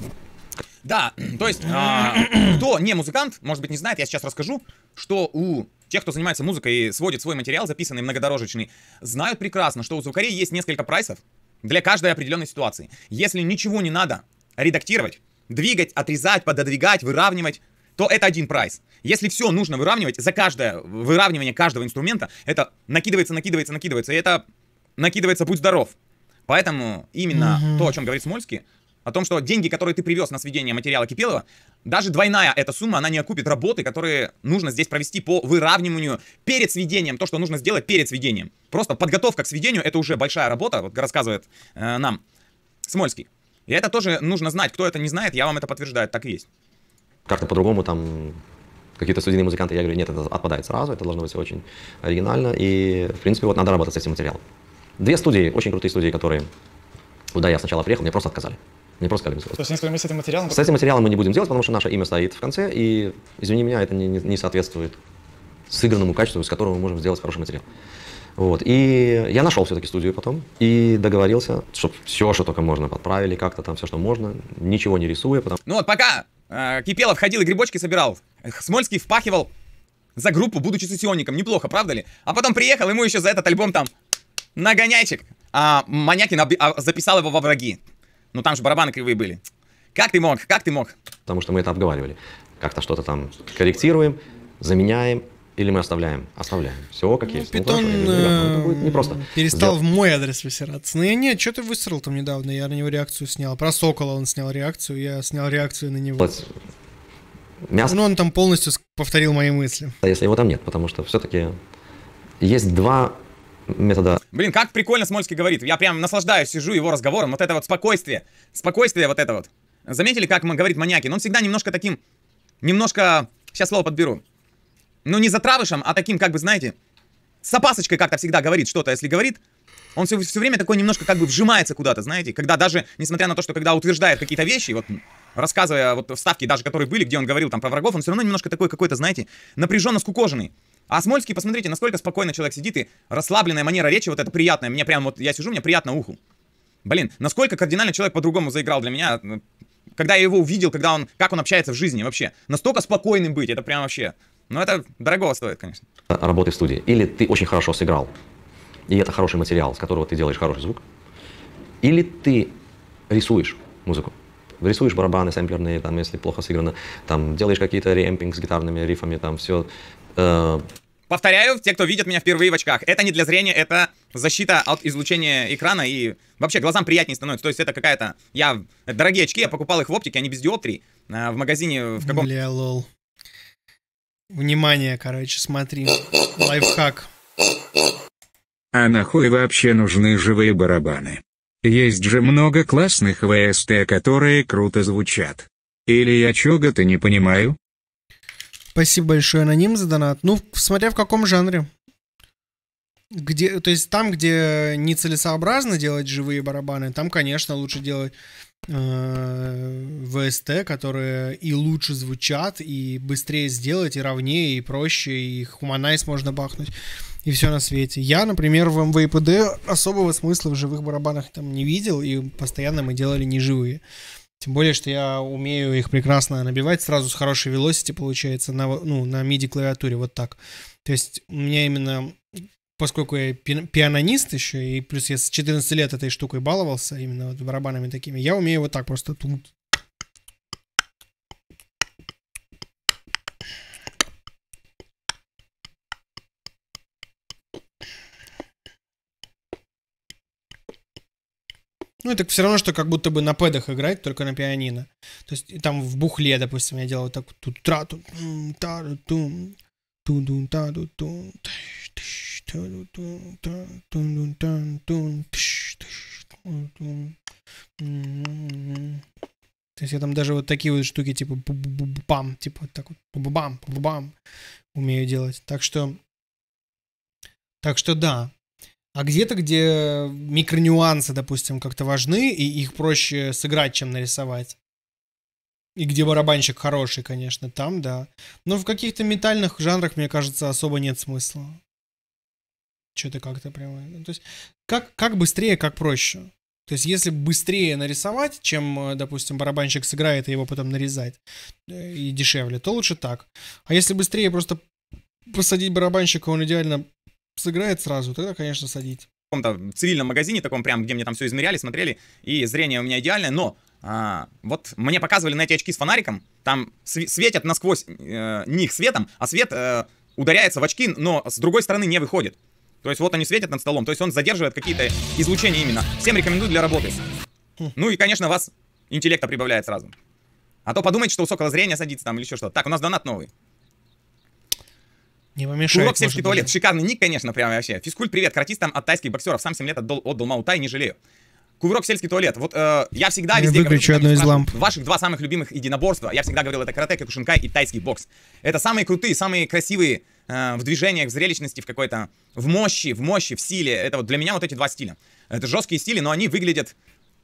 Да, то есть, а, кто не музыкант, может быть, не знает, я сейчас расскажу, что у тех, кто занимается музыкой и сводит свой материал, записанный многодорожечный, знают прекрасно, что у звукарей есть несколько прайсов для каждой определенной ситуации. Если ничего не надо редактировать, двигать, отрезать, пододвигать, выравнивать, то это один прайс. Если все нужно выравнивать, за каждое выравнивание каждого инструмента, это накидывается, накидывается, накидывается, и это накидывается «Будь здоров». Поэтому именно угу. то, о чем говорит Смольский, о том, что деньги, которые ты привез на сведение материала Кипелова, даже двойная эта сумма, она не окупит работы, которые нужно здесь провести по выравниванию перед сведением, то, что нужно сделать перед сведением. Просто подготовка к сведению, это уже большая работа, вот рассказывает э, нам Смольский. И это тоже нужно знать, кто это не знает, я вам это подтверждаю, так и есть. Как-то по-другому там какие-то студийные музыканты, я говорю, нет, это отпадает сразу, это должно быть все очень оригинально, и, в принципе, вот надо работать с этим материалом. Две студии, очень крутые студии, которые, куда я сначала приехал, мне просто отказали. Не просто калибус. То есть мы с этим материалом... С этим материалом мы не будем делать, потому что наше имя стоит в конце, и, извини меня, это не, не, не соответствует сыгранному качеству, с которого мы можем сделать хороший материал. Вот. И я нашел все-таки студию потом и договорился, чтобы все, что только можно, подправили как-то там, все, что можно, ничего не рисуя. Потому... Ну вот пока э, Кипелов ходил и грибочки собирал, э, Смольский впахивал за группу, будучи сессионником, неплохо, правда ли? А потом приехал, ему еще за этот альбом там нагоняйчик. А Манякин а, записал его во враги. Ну там же барабаны кривые были. Как ты мог? Как ты мог? Потому что мы это обговаривали. Как-то что-то там корректируем, заменяем, или мы оставляем? Оставляем. Все как ну, есть. Ну, питон ну, не просто. перестал Сделать. в мой адрес высираться. Ну, я нет, что ты высрал там недавно? Я на него реакцию снял. Про Сокола он снял реакцию, я снял реакцию на него. Мясо. Ну, он там полностью повторил мои мысли. А если его там нет, потому что все-таки есть два метода. Блин, как прикольно Смольский говорит. Я прям наслаждаюсь, сижу его разговором. Вот это вот спокойствие. Спокойствие вот это вот. Заметили, как говорит маньякин? Ну, он всегда немножко таким... Немножко... Сейчас слово подберу. Ну, не затравышем, а таким, как бы, знаете... С опасочкой как-то всегда говорит что-то. Если говорит, он все, все время такой немножко как бы вжимается куда-то, знаете, когда даже, несмотря на то, что когда утверждает какие-то вещи, вот рассказывая вот вставки даже, которые были, где он говорил там про врагов, он все равно немножко такой какой-то, знаете, напряженно скукоженный. А Смольский, посмотрите, насколько спокойно человек сидит, и расслабленная манера речи, вот это приятная, мне прям вот, я сижу, мне приятно уху. Блин, насколько кардинально человек по-другому заиграл для меня, ну, когда я его увидел, когда он, как он общается в жизни вообще. Настолько спокойным быть, это прям вообще, ну это дорого стоит, конечно. Работы в студии, или ты очень хорошо сыграл, и это хороший материал, с которого ты делаешь хороший звук, или ты рисуешь музыку, рисуешь барабаны сэмплерные, там, если плохо сыграно, там, делаешь какие-то реэмпинг с гитарными рифами, там, все, Повторяю, те, кто видит меня впервые в очках, это не для зрения, это защита от излучения экрана и вообще глазам приятнее становится. То есть это какая-то... Я... Дорогие очки, я покупал их в оптике, они без диоптрий. А, в магазине в каком... Бля, лол. Внимание, короче, смотри. Лайфхак. А нахуй вообще нужны живые барабаны? Есть же много классных ВСТ, которые круто звучат. Или я чего-то не понимаю? Спасибо большое, аноним, за донат. Ну, смотря в каком жанре. Где, то есть там, где нецелесообразно делать живые барабаны, там, конечно, лучше делать э, ВСТ, которые и лучше звучат, и быстрее сделать, и ровнее, и проще, и хуманайс можно бахнуть, и все на свете. Я, например, в МВПД особого смысла в живых барабанах там не видел, и постоянно мы делали неживые. живые. Тем более, что я умею их прекрасно набивать, сразу с хорошей velocity получается на, ну, на MIDI-клавиатуре, вот так. То есть у меня именно, поскольку я пи пианист еще, и плюс я с 14 лет этой штукой баловался, именно вот барабанами такими, я умею вот так просто тут Ну, это все равно, что как будто бы на пэдах играть, только на пианино. То есть там в бухле, допустим, я делал вот так тут тра ту та ту ту ду та ду ту то есть я там даже вот такие вот штуки, типа бам, типа вот так вот бам, бам умею делать. Так что, так что да, а где-то, где микронюансы, допустим, как-то важны, и их проще сыграть, чем нарисовать. И где барабанщик хороший, конечно, там, да. Но в каких-то метальных жанрах, мне кажется, особо нет смысла. Что-то как-то прямо... Ну, то есть, как, как быстрее, как проще. То есть, если быстрее нарисовать, чем, э, допустим, барабанщик сыграет и его потом нарезать, э, и дешевле, то лучше так. А если быстрее просто посадить барабанщика, он идеально сыграет сразу, тогда, конечно, садить. В каком-то цивильном магазине таком прям, где мне там все измеряли, смотрели, и зрение у меня идеальное, но а, вот мне показывали на эти очки с фонариком, там св светят насквозь э, них светом, а свет э, ударяется в очки, но с другой стороны не выходит. То есть вот они светят над столом, то есть он задерживает какие-то излучения именно. Всем рекомендую для работы. Хм. Ну и, конечно, вас интеллекта прибавляет сразу. А то подумайте, что высокого зрения садится там или еще что-то. Так, у нас донат новый. Не помешает. Кулак, сельский туалет. Быть. Шикарный ник, конечно, прям вообще. Физкульт, привет, кратистам от тайских боксеров. Сам 7 лет отдал, отдал Маутай, не жалею. Кувырок сельский туалет. Вот э, я всегда я везде выключу одну из ламп. Ваших два самых любимых единоборства. Я всегда говорил, это карате, кушинкай и тайский бокс. Это самые крутые, самые красивые э, в движениях, в зрелищности, в какой-то в мощи, в мощи, в силе. Это вот для меня вот эти два стиля. Это жесткие стили, но они выглядят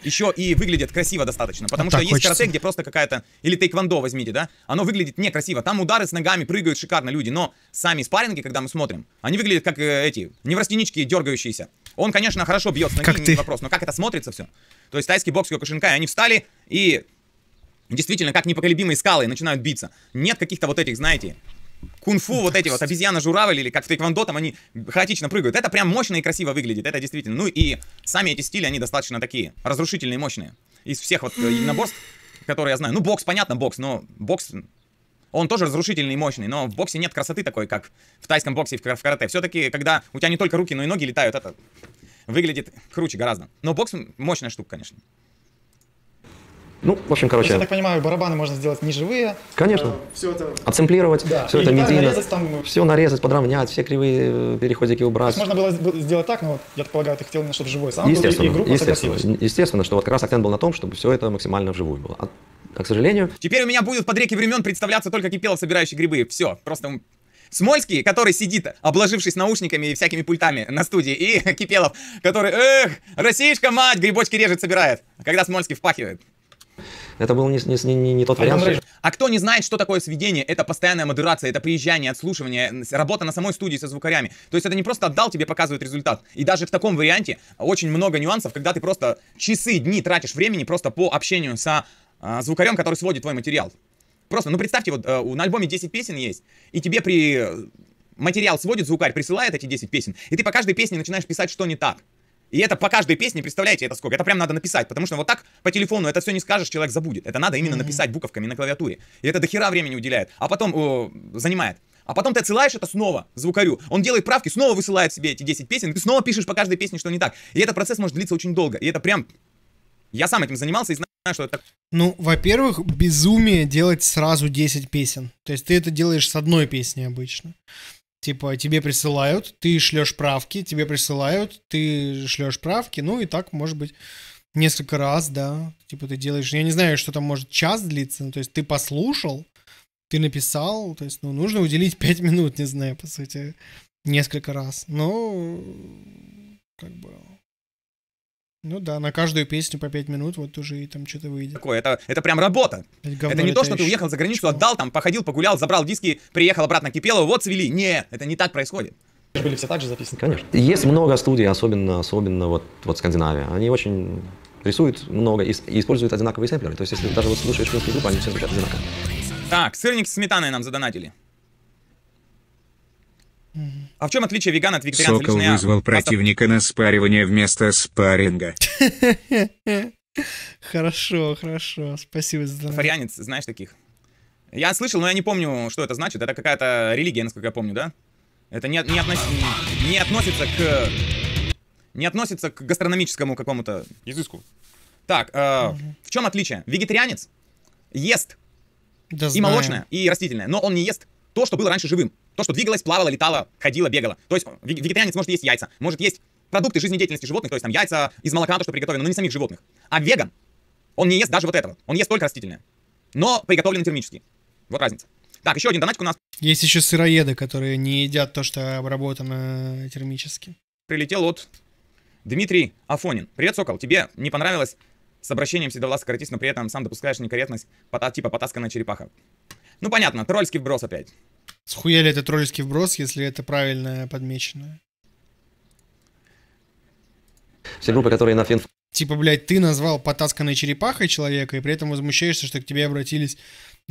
еще и выглядят красиво достаточно. Потому а что есть хочется. карате, где просто какая-то... Или тейквондо возьмите, да? Оно выглядит некрасиво. Там удары с ногами прыгают шикарно люди, но сами спарринги, когда мы смотрим, они выглядят как э, эти неврастенички дергающиеся. Он, конечно, хорошо бьет с ноги, вопрос, но как это смотрится все? То есть тайский бокс Кокушинкай, они встали и действительно как непоколебимые скалы начинают биться. Нет каких-то вот этих, знаете, Кунфу, вот эти вот обезьяна-журавль или как в тэквондо, там они хаотично прыгают. Это прям мощно и красиво выглядит, это действительно. Ну и сами эти стили, они достаточно такие разрушительные, мощные. Из всех вот э, единоборств, которые я знаю, ну бокс, понятно, бокс, но бокс, он тоже разрушительный и мощный, но в боксе нет красоты такой, как в тайском боксе и в карате. Все-таки, когда у тебя не только руки, но и ноги летают, это выглядит круче гораздо. Но бокс мощная штука, конечно. Ну, в общем, короче. есть, я так понимаю, барабаны можно сделать не живые. Конечно. Э, все это. Отсэмплировать, да. все и это медийно. Нарезать, там... Ну. Все нарезать, подровнять, все кривые э, переходики убрать. Есть, можно было сделать так, но вот, я так полагаю, ты хотел именно, чтобы живой сам естественно, был, и, и естественно, естественно, что вот как раз акцент был на том, чтобы все это максимально вживую было. А, а к сожалению... Теперь у меня будет под реки времен представляться только Кипелов, собирающий грибы. Все, просто Смольский, который сидит, обложившись наушниками и всякими пультами на студии, и Кипелов, который, эх, Россиишка, мать, грибочки режет, собирает, а когда Смольский впахивает это был не, не, не, не тот вариант. А, кто не знает, что такое сведение, это постоянная модерация, это приезжание, отслушивание, работа на самой студии со звукарями. То есть это не просто отдал, тебе показывает результат. И даже в таком варианте очень много нюансов, когда ты просто часы, дни тратишь времени просто по общению со э, звукарем, который сводит твой материал. Просто, ну представьте, вот э, на альбоме 10 песен есть, и тебе при э, материал сводит звукарь, присылает эти 10 песен, и ты по каждой песне начинаешь писать, что не так. И это по каждой песне, представляете, это сколько? Это прям надо написать, потому что вот так по телефону это все не скажешь, человек забудет. Это надо именно написать буковками на клавиатуре. И это до хера времени уделяет, а потом о, занимает. А потом ты отсылаешь это снова звукарю. Он делает правки, снова высылает себе эти 10 песен, ты снова пишешь по каждой песне, что не так. И этот процесс может длиться очень долго. И это прям... Я сам этим занимался и знаю, что это Ну, во-первых, безумие делать сразу 10 песен. То есть ты это делаешь с одной песни обычно. Типа, тебе присылают, ты шлешь правки, тебе присылают, ты шлешь правки, ну и так, может быть, несколько раз, да. Типа ты делаешь, я не знаю, что там может час длиться, ну, то есть ты послушал, ты написал, то есть, ну, нужно уделить пять минут, не знаю, по сути, несколько раз. Но, как бы, ну да, на каждую песню по пять минут вот уже и там что-то выйдет. Такое, это, это прям работа. Это, это не то, что ты уехал за границу, отдал там, походил, погулял, забрал диски, приехал обратно, кипело, вот свели. Не, это не так происходит. Были все так же записаны? Конечно. Есть много студий, особенно, особенно вот, вот Скандинавия. Они очень рисуют много и, используют одинаковые сэмплеры. То есть, если даже вот слушаешь русские группы, они все звучат одинаково. Так, сырник с сметаной нам задонатили. А в чем отличие веган от вегетарианца? Сокол вызвал я... противника на спаривание вместо спарринга. Хорошо, хорошо. Спасибо за... Фарианец, знаешь таких? Я слышал, но я не помню, что это значит. Это какая-то религия, насколько я помню, да? Это не, не, относ... не относится к... Не относится к гастрономическому какому-то... Языку. Так, э, угу. в чем отличие? Вегетарианец ест да и знаю. молочное, и растительное, но он не ест то, что было раньше живым. То, что двигалось, плавало, летало, ходило, бегало. То есть э, вегетарианец может есть яйца, может есть продукты жизнедеятельности животных, то есть там яйца из молока, то, что приготовлено, но не самих животных. А веган, он не ест даже вот этого. Он ест только растительное. Но приготовлено термически. Вот разница. Так, еще один донатик у нас. Есть еще сыроеды, которые не едят то, что обработано термически. Прилетел от Дмитрий Афонин. Привет, Сокол. Тебе не понравилось с обращением седовласа каратист, но при этом сам допускаешь некорректность, типа потасканная черепаха. Ну понятно, тролльский вброс опять. Схуяли это тролльский вброс, если это правильно подмечено? Все группы, которые на фин... Типа, блядь, ты назвал потасканной черепахой человека, и при этом возмущаешься, что к тебе обратились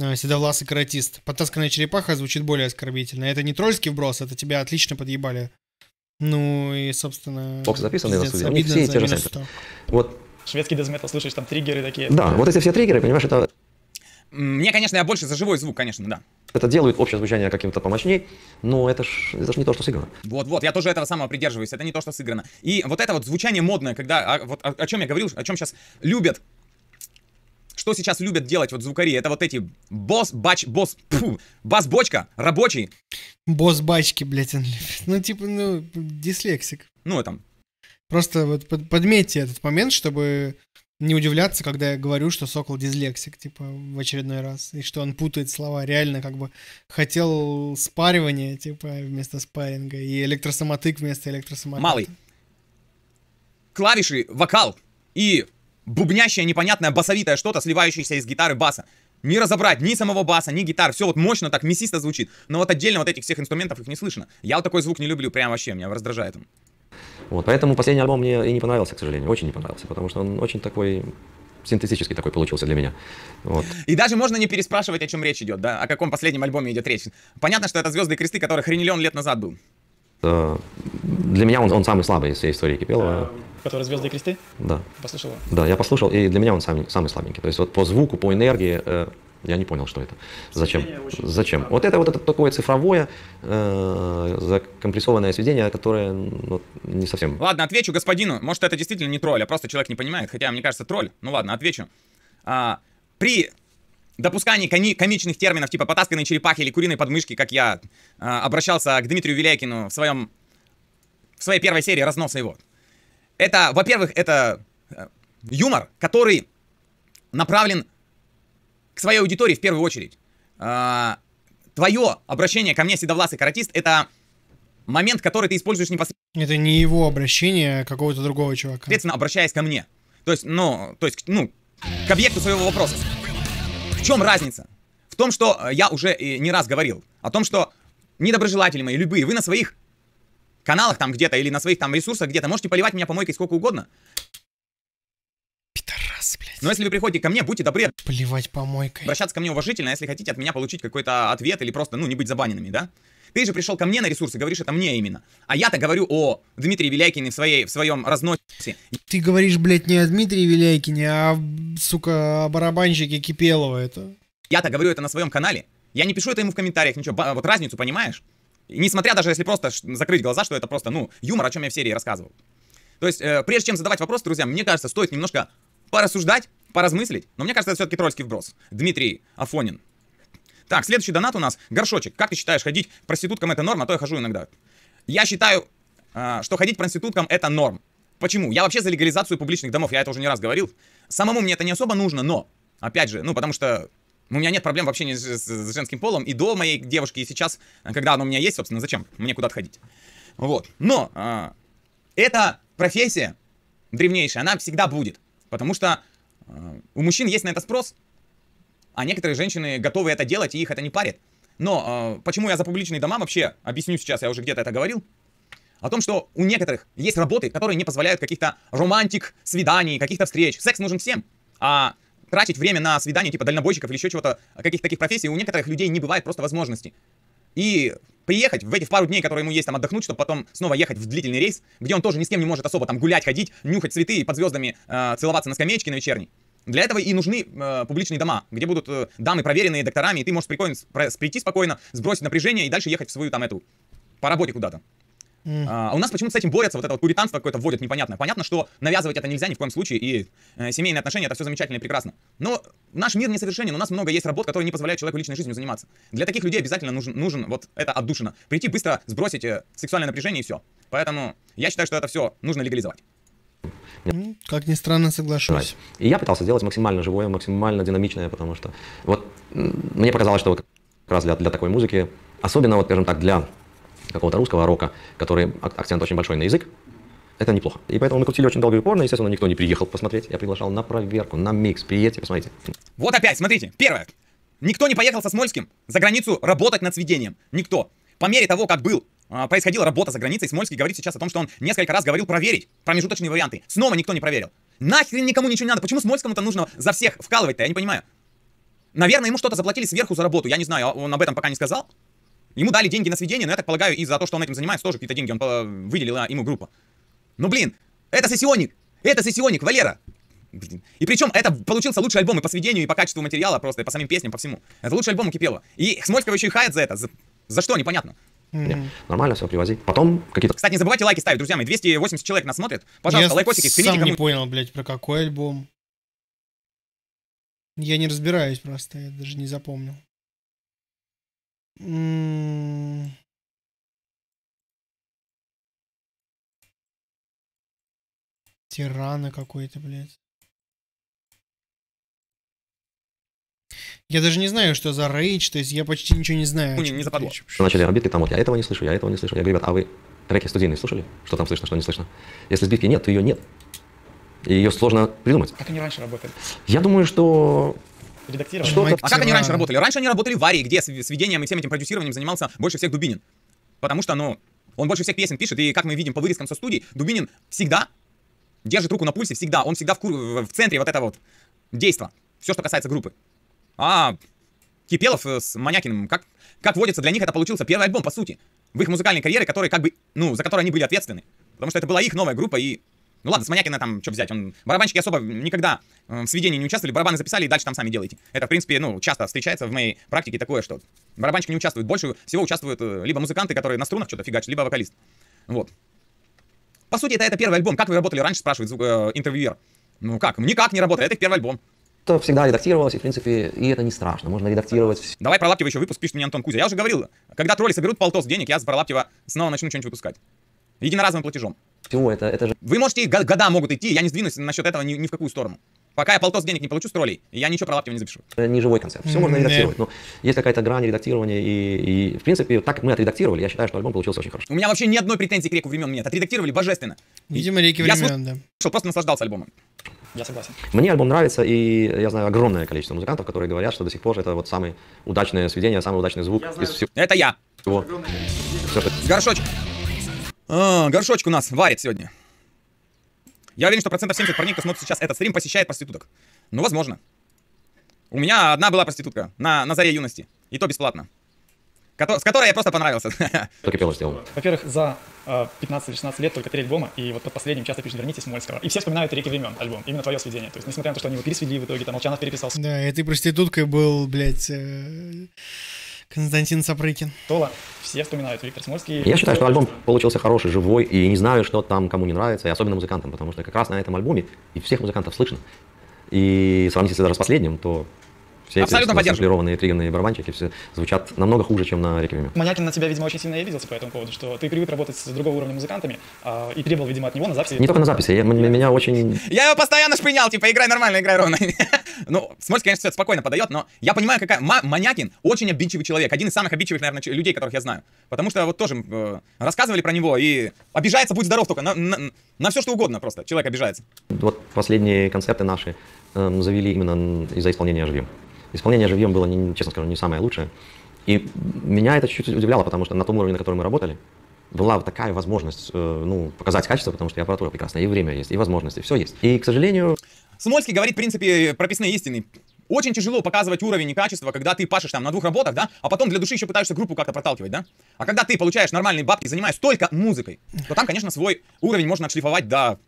а, седовласый каратист. Потасканная черепаха звучит более оскорбительно. Это не тролльский вброс, это тебя отлично подъебали. Ну и, собственно... Бокс записанный на суде, они все те же Вот. Шведский дезметал, слышишь, там триггеры такие. Да, вот эти все триггеры, понимаешь, это... Мне, конечно, я больше за живой звук, конечно, да. Это делает общее звучание каким-то помощней, но это ж, это ж не то, что сыграно. Вот-вот, я тоже этого самого придерживаюсь, это не то, что сыграно. И вот это вот звучание модное, когда, а, вот о, а, о чем я говорил, о чем сейчас любят что сейчас любят делать вот звукари, это вот эти босс, бач, босс, пфу, бас-бочка, рабочий. Босс-бачки, блядь, он любит. Ну, типа, ну, дислексик. Ну, там. Просто вот подметьте этот момент, чтобы не удивляться, когда я говорю, что Сокол дизлексик типа, в очередной раз, и что он путает слова. Реально, как бы, хотел спаривания, типа, вместо спаринга и электросамотык вместо электросамотыка. Малый. Клавиши, вокал и бубнящее непонятное басовитое что-то, сливающееся из гитары баса. Не разобрать ни самого баса, ни гитар. Все вот мощно так, мясисто звучит. Но вот отдельно вот этих всех инструментов их не слышно. Я вот такой звук не люблю, прям вообще, меня раздражает вот, поэтому последний альбом мне и не понравился, к сожалению, очень не понравился, потому что он очень такой синтетический такой получился для меня. Вот. И даже можно не переспрашивать, о чем речь идет, да, о каком последнем альбоме идет речь. Понятно, что это звезды и кресты, который хренелен лет назад был. Э, для меня он, он самый слабый из всей истории Кипелова. Э, который «Звезды и кресты»? Да. Послушал его? Да, я послушал, и для меня он самый, самый слабенький. То есть вот по звуку, по энергии, э, я не понял, что это. Зачем? Зачем? Вот это вот это такое цифровое э, закомплексованное сведение, которое ну, не совсем. Ладно, отвечу господину. Может, это действительно не тролль, а просто человек не понимает. Хотя, мне кажется, тролль. Ну ладно, отвечу. А, при допускании коми- комичных терминов типа потасканной черепахи или куриной подмышки, как я а, обращался к Дмитрию Велякину в своем в своей первой серии разноса его. Это, во-первых, это э, юмор, который направлен к своей аудитории в первую очередь. А, твое обращение ко мне, седовласый каратист, это момент, который ты используешь непосредственно. Это не его обращение, а какого-то другого чувака. Соответственно, обращаясь ко мне. То есть, ну, то есть, ну, к объекту своего вопроса. В чем разница? В том, что э, я уже не раз говорил. О том, что недоброжелатели мои, любые, вы на своих каналах там где-то или на своих там ресурсах где-то можете поливать меня помойкой сколько угодно. Сейчас, блядь. Но если вы приходите ко мне, будьте добры. Плевать помойкой. Обращаться ко мне уважительно, а если хотите от меня получить какой-то ответ или просто, ну, не быть забаненными, да? Ты же пришел ко мне на ресурсы, говоришь это мне именно. А я-то говорю о Дмитрии Виляйкине в, своей, в своем разносе. Ты говоришь, блядь, не о Дмитрии Виляйкине, а, сука, о барабанщике Кипелова это. Я-то говорю это на своем канале. Я не пишу это ему в комментариях, ничего. Вот разницу, понимаешь? И несмотря даже, если просто закрыть глаза, что это просто, ну, юмор, о чем я в серии рассказывал. То есть, э, прежде чем задавать вопрос, друзья, мне кажется, стоит немножко порассуждать, поразмыслить. Но мне кажется, это все-таки трольский вброс. Дмитрий Афонин. Так, следующий донат у нас. Горшочек. Как ты считаешь, ходить проституткам это норм? А то я хожу иногда. Я считаю, а, что ходить проституткам это норм. Почему? Я вообще за легализацию публичных домов, я это уже не раз говорил. Самому мне это не особо нужно, но, опять же, ну потому что у меня нет проблем вообще с, с женским полом, и до моей девушки, и сейчас, когда оно у меня есть, собственно, зачем мне куда-то ходить? Вот. Но э, эта профессия древнейшая, она всегда будет. Потому что э, у мужчин есть на это спрос, а некоторые женщины готовы это делать, и их это не парит. Но э, почему я за публичные дома вообще, объясню сейчас, я уже где-то это говорил, о том, что у некоторых есть работы, которые не позволяют каких-то романтик, свиданий, каких-то встреч. Секс нужен всем, а тратить время на свидания типа дальнобойщиков или еще чего-то, каких-то таких профессий, у некоторых людей не бывает просто возможности и приехать в эти в пару дней, которые ему есть там отдохнуть, чтобы потом снова ехать в длительный рейс, где он тоже ни с кем не может особо там гулять, ходить, нюхать цветы и под звездами э, целоваться на скамеечке на вечерней. Для этого и нужны э, публичные дома, где будут э, дамы проверенные докторами, и ты можешь прикольно, прийти спокойно, сбросить напряжение и дальше ехать в свою там эту по работе куда-то. А, а, у нас почему-то с этим борется, вот это вот пуританство какое-то вводят непонятно. Понятно, что навязывать это нельзя ни в коем случае, и э, семейные отношения это все замечательно и прекрасно. Но наш мир несовершенен, у нас много есть работ, которые не позволяют человеку личной жизнью заниматься. Для таких людей обязательно нужен, нужен вот это отдушина. Прийти быстро, сбросить э, сексуальное напряжение и все. Поэтому я считаю, что это все нужно легализовать. Как ни странно, соглашусь. И я пытался сделать максимально живое, максимально динамичное, потому что вот мне показалось, что вот как раз для, для такой музыки, особенно вот, скажем так, для какого-то русского рока, который акцент очень большой на язык, это неплохо. И поэтому мы крутили очень долго и упорно, естественно, никто не приехал посмотреть. Я приглашал на проверку, на микс, приедьте, посмотрите. Вот опять, смотрите, первое. Никто не поехал со Смольским за границу работать над сведением. Никто. По мере того, как был а, происходила работа за границей, Смольский говорит сейчас о том, что он несколько раз говорил проверить промежуточные варианты. Снова никто не проверил. Нахрен никому ничего не надо. Почему Смольскому-то нужно за всех вкалывать-то? Я не понимаю. Наверное, ему что-то заплатили сверху за работу. Я не знаю, а он об этом пока не сказал. Ему дали деньги на сведение, но я так полагаю, из-за того, что он этим занимается, тоже какие-то деньги он э, выделила ему группа. Ну блин, это сессионник! Это сессионник, Валера! Блин. И причем это получился лучший альбом и по сведению, и по качеству материала просто, и по самим песням, по всему. Это лучший альбом у Кипелова. И Смольского еще и хает за это. За, за что, непонятно. mm Нормально все, привози. Потом какие-то... Кстати, не забывайте лайки ставить, друзья мои. 280 человек нас смотрит. Пожалуйста, Я лайкосики, сам не понял, блядь, про какой альбом. Я не разбираюсь просто, я даже не запомнил. Тирана какой-то, блядь. Я даже не знаю, что за рейдж, то есть я почти ничего не знаю. Не, не западло. В начале там вот я этого не слышу, я этого не слышу. Я говорю, ребят, а вы треки студийные слушали? Что там слышно, что не слышно? Если сбивки нет, то ее нет. И ее сложно придумать. Как они раньше работали? Я думаю, что редактировать. Что а как они раньше работали? Раньше они работали в Арии, где с, ведением и всем этим продюсированием занимался больше всех Дубинин. Потому что, ну, он больше всех песен пишет, и как мы видим по вырезкам со студии, Дубинин всегда держит руку на пульсе, всегда, он всегда в, в, в центре вот этого вот действа. Все, что касается группы. А Кипелов с Манякиным, как, как водится, для них это получился первый альбом, по сути, в их музыкальной карьере, который как бы, ну, за который они были ответственны. Потому что это была их новая группа, и ну ладно, с Манякина там что взять, он... Барабанщики особо никогда э, в сведении не участвовали, барабаны записали и дальше там сами делайте. Это, в принципе, ну, часто встречается в моей практике такое, что Барабанщики не участвуют, больше всего участвуют э, либо музыканты, которые на струнах что-то фигачат, либо вокалист. Вот. По сути, это, это первый альбом. Как вы работали раньше, спрашивает звук, э, интервьюер. Ну как? Никак не работали, это их первый альбом. То всегда редактировалось, и, в принципе, и это не страшно. Можно редактировать все. Давай про Лаптева еще выпуск, пишет мне Антон Кузя. Я уже говорил, когда тролли соберут полтос денег, я с Лаптева снова начну что-нибудь выпускать. Единоразовым платежом. Всего это, это же... Вы можете, года могут идти, я не сдвинусь насчет этого ни, ни в какую сторону. Пока я полтос денег не получу с троллей, я ничего про Лаптева не запишу. Не живой концерт. Все можно редактировать, но есть какая-то грань редактирования. И, и, в принципе, так мы отредактировали, я считаю, что альбом получился очень хорошо. У меня вообще ни одной претензии к реку времен нет. Отредактировали божественно. Видимо, реки времен, я слуш... да. просто наслаждался альбомом. Я согласен. Мне альбом нравится, и я знаю огромное количество музыкантов, которые говорят, что до сих пор это вот самое удачное сведение, самый удачный звук я из знаю. всего. Это я. Всего. Все, что... Горшочек. А, горшочек нас варит сегодня. Я уверен, что процентов 70 парней, кто смотрит сейчас этот стрим, посещает проституток. Ну, возможно. У меня одна была проститутка на, на заре юности. И то бесплатно. Кото с которой я просто понравился. Только пилу сделал. Во-первых, за э, 15 16 лет только три альбома, и вот под последним часто пишут «Вернитесь» Мольского. И все вспоминают «Реки времен» альбом, именно твое сведение. То есть, несмотря на то, что они его пересвели в итоге, там Молчанов переписался. Да, этой проституткой был, блядь... Э... Константин Сапрыкин. Тола. Все вспоминают Виктор Смольский. Я считаю, что альбом получился хороший, живой, и не знаю, что там кому не нравится, и особенно музыкантам, потому что как раз на этом альбоме и всех музыкантов слышно. И сравнить, если даже с последним, то все Абсолютно эти сэмплированные триггерные барабанчики все звучат намного хуже, чем на реквиме. Манякин на тебя, видимо, очень сильно обиделся по этому поводу, что ты привык работать с другого уровня музыкантами э, и требовал, видимо, от него на записи. Не только на записи, я, меня очень... Я его постоянно шпинял, типа, играй нормально, играй ровно. ну, Смольский, конечно, все это спокойно подает, но я понимаю, какая... Манякин очень обидчивый человек, один из самых обидчивых, наверное, людей, которых я знаю. Потому что вот тоже э, рассказывали про него, и обижается, будь здоров только, на, на, на все что угодно просто, человек обижается. Вот последние концерты наши э, завели именно из-за исполнения живьем. Исполнение живьем было, не, честно скажу, не самое лучшее. И меня это чуть-чуть удивляло, потому что на том уровне, на котором мы работали, была вот такая возможность э, ну, показать качество, потому что и аппаратура прекрасная, и время есть, и возможности, все есть. И, к сожалению... Смольский говорит, в принципе, прописные истины. Очень тяжело показывать уровень и качество, когда ты пашешь там на двух работах, да, а потом для души еще пытаешься группу как-то проталкивать, да? А когда ты получаешь нормальные бабки, занимаясь только музыкой, то там, конечно, свой уровень можно отшлифовать до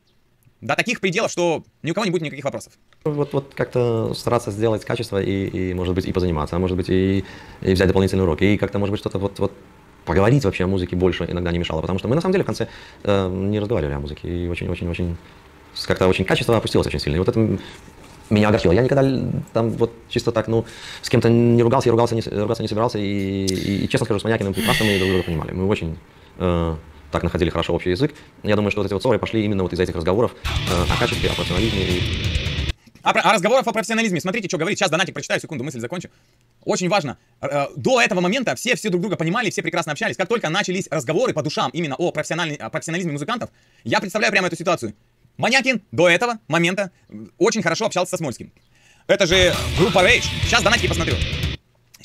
до таких пределов, что ни у кого не будет никаких вопросов. Вот, вот как-то стараться сделать качество и, и, может быть, и позаниматься, а может быть, и, и взять дополнительный урок, и как-то, может быть, что-то вот, вот поговорить вообще о музыке больше иногда не мешало, потому что мы, на самом деле, в конце э, не разговаривали о музыке, и очень-очень-очень, как-то очень качество опустилось очень сильно, и вот это меня огорчило. Я никогда там вот чисто так, ну, с кем-то не ругался, я ругался, не, ругаться не собирался, и, и, и честно скажу, с Манякиным прекрасно мы друг друга понимали. Мы очень... Э, так находили хорошо общий язык. Я думаю, что вот эти вот ссоры пошли именно вот из этих разговоров э, о качестве, о профессионализме. И... А, про, а разговоров о профессионализме. Смотрите, что говорит. Сейчас донатик прочитаю, секунду, мысль закончу. Очень важно. Э, до этого момента все все друг друга понимали, все прекрасно общались. Как только начались разговоры по душам именно о, профессиональной, о профессионализме музыкантов, я представляю прямо эту ситуацию. Манякин до этого момента очень хорошо общался со Смольским. Это же группа Rage. Сейчас донатики посмотрю.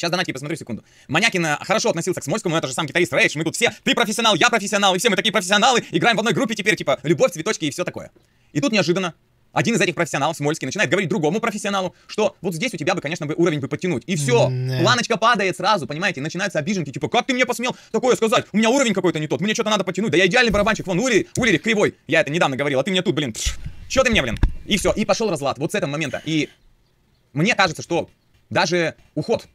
Сейчас донатики посмотрю секунду. Манякин э, хорошо относился к Смольскому, это же сам гитарист Рейдж. Мы тут все, ты профессионал, я профессионал, и все мы такие профессионалы, играем в одной группе теперь, типа, любовь, цветочки и все такое. И тут неожиданно один из этих профессионалов, Смольский, начинает говорить другому профессионалу, что вот здесь у тебя бы, конечно, бы уровень бы подтянуть. И все, да. планочка падает сразу, понимаете, начинаются обиженки, типа, как ты мне посмел такое сказать? У меня уровень какой-то не тот, мне что-то надо подтянуть, да я идеальный барабанщик, вон Ули, Улерих кривой, я это недавно говорил, а ты мне тут, блин, что ты мне, блин? И все, и пошел разлад вот с этого момента. И мне кажется, что даже уход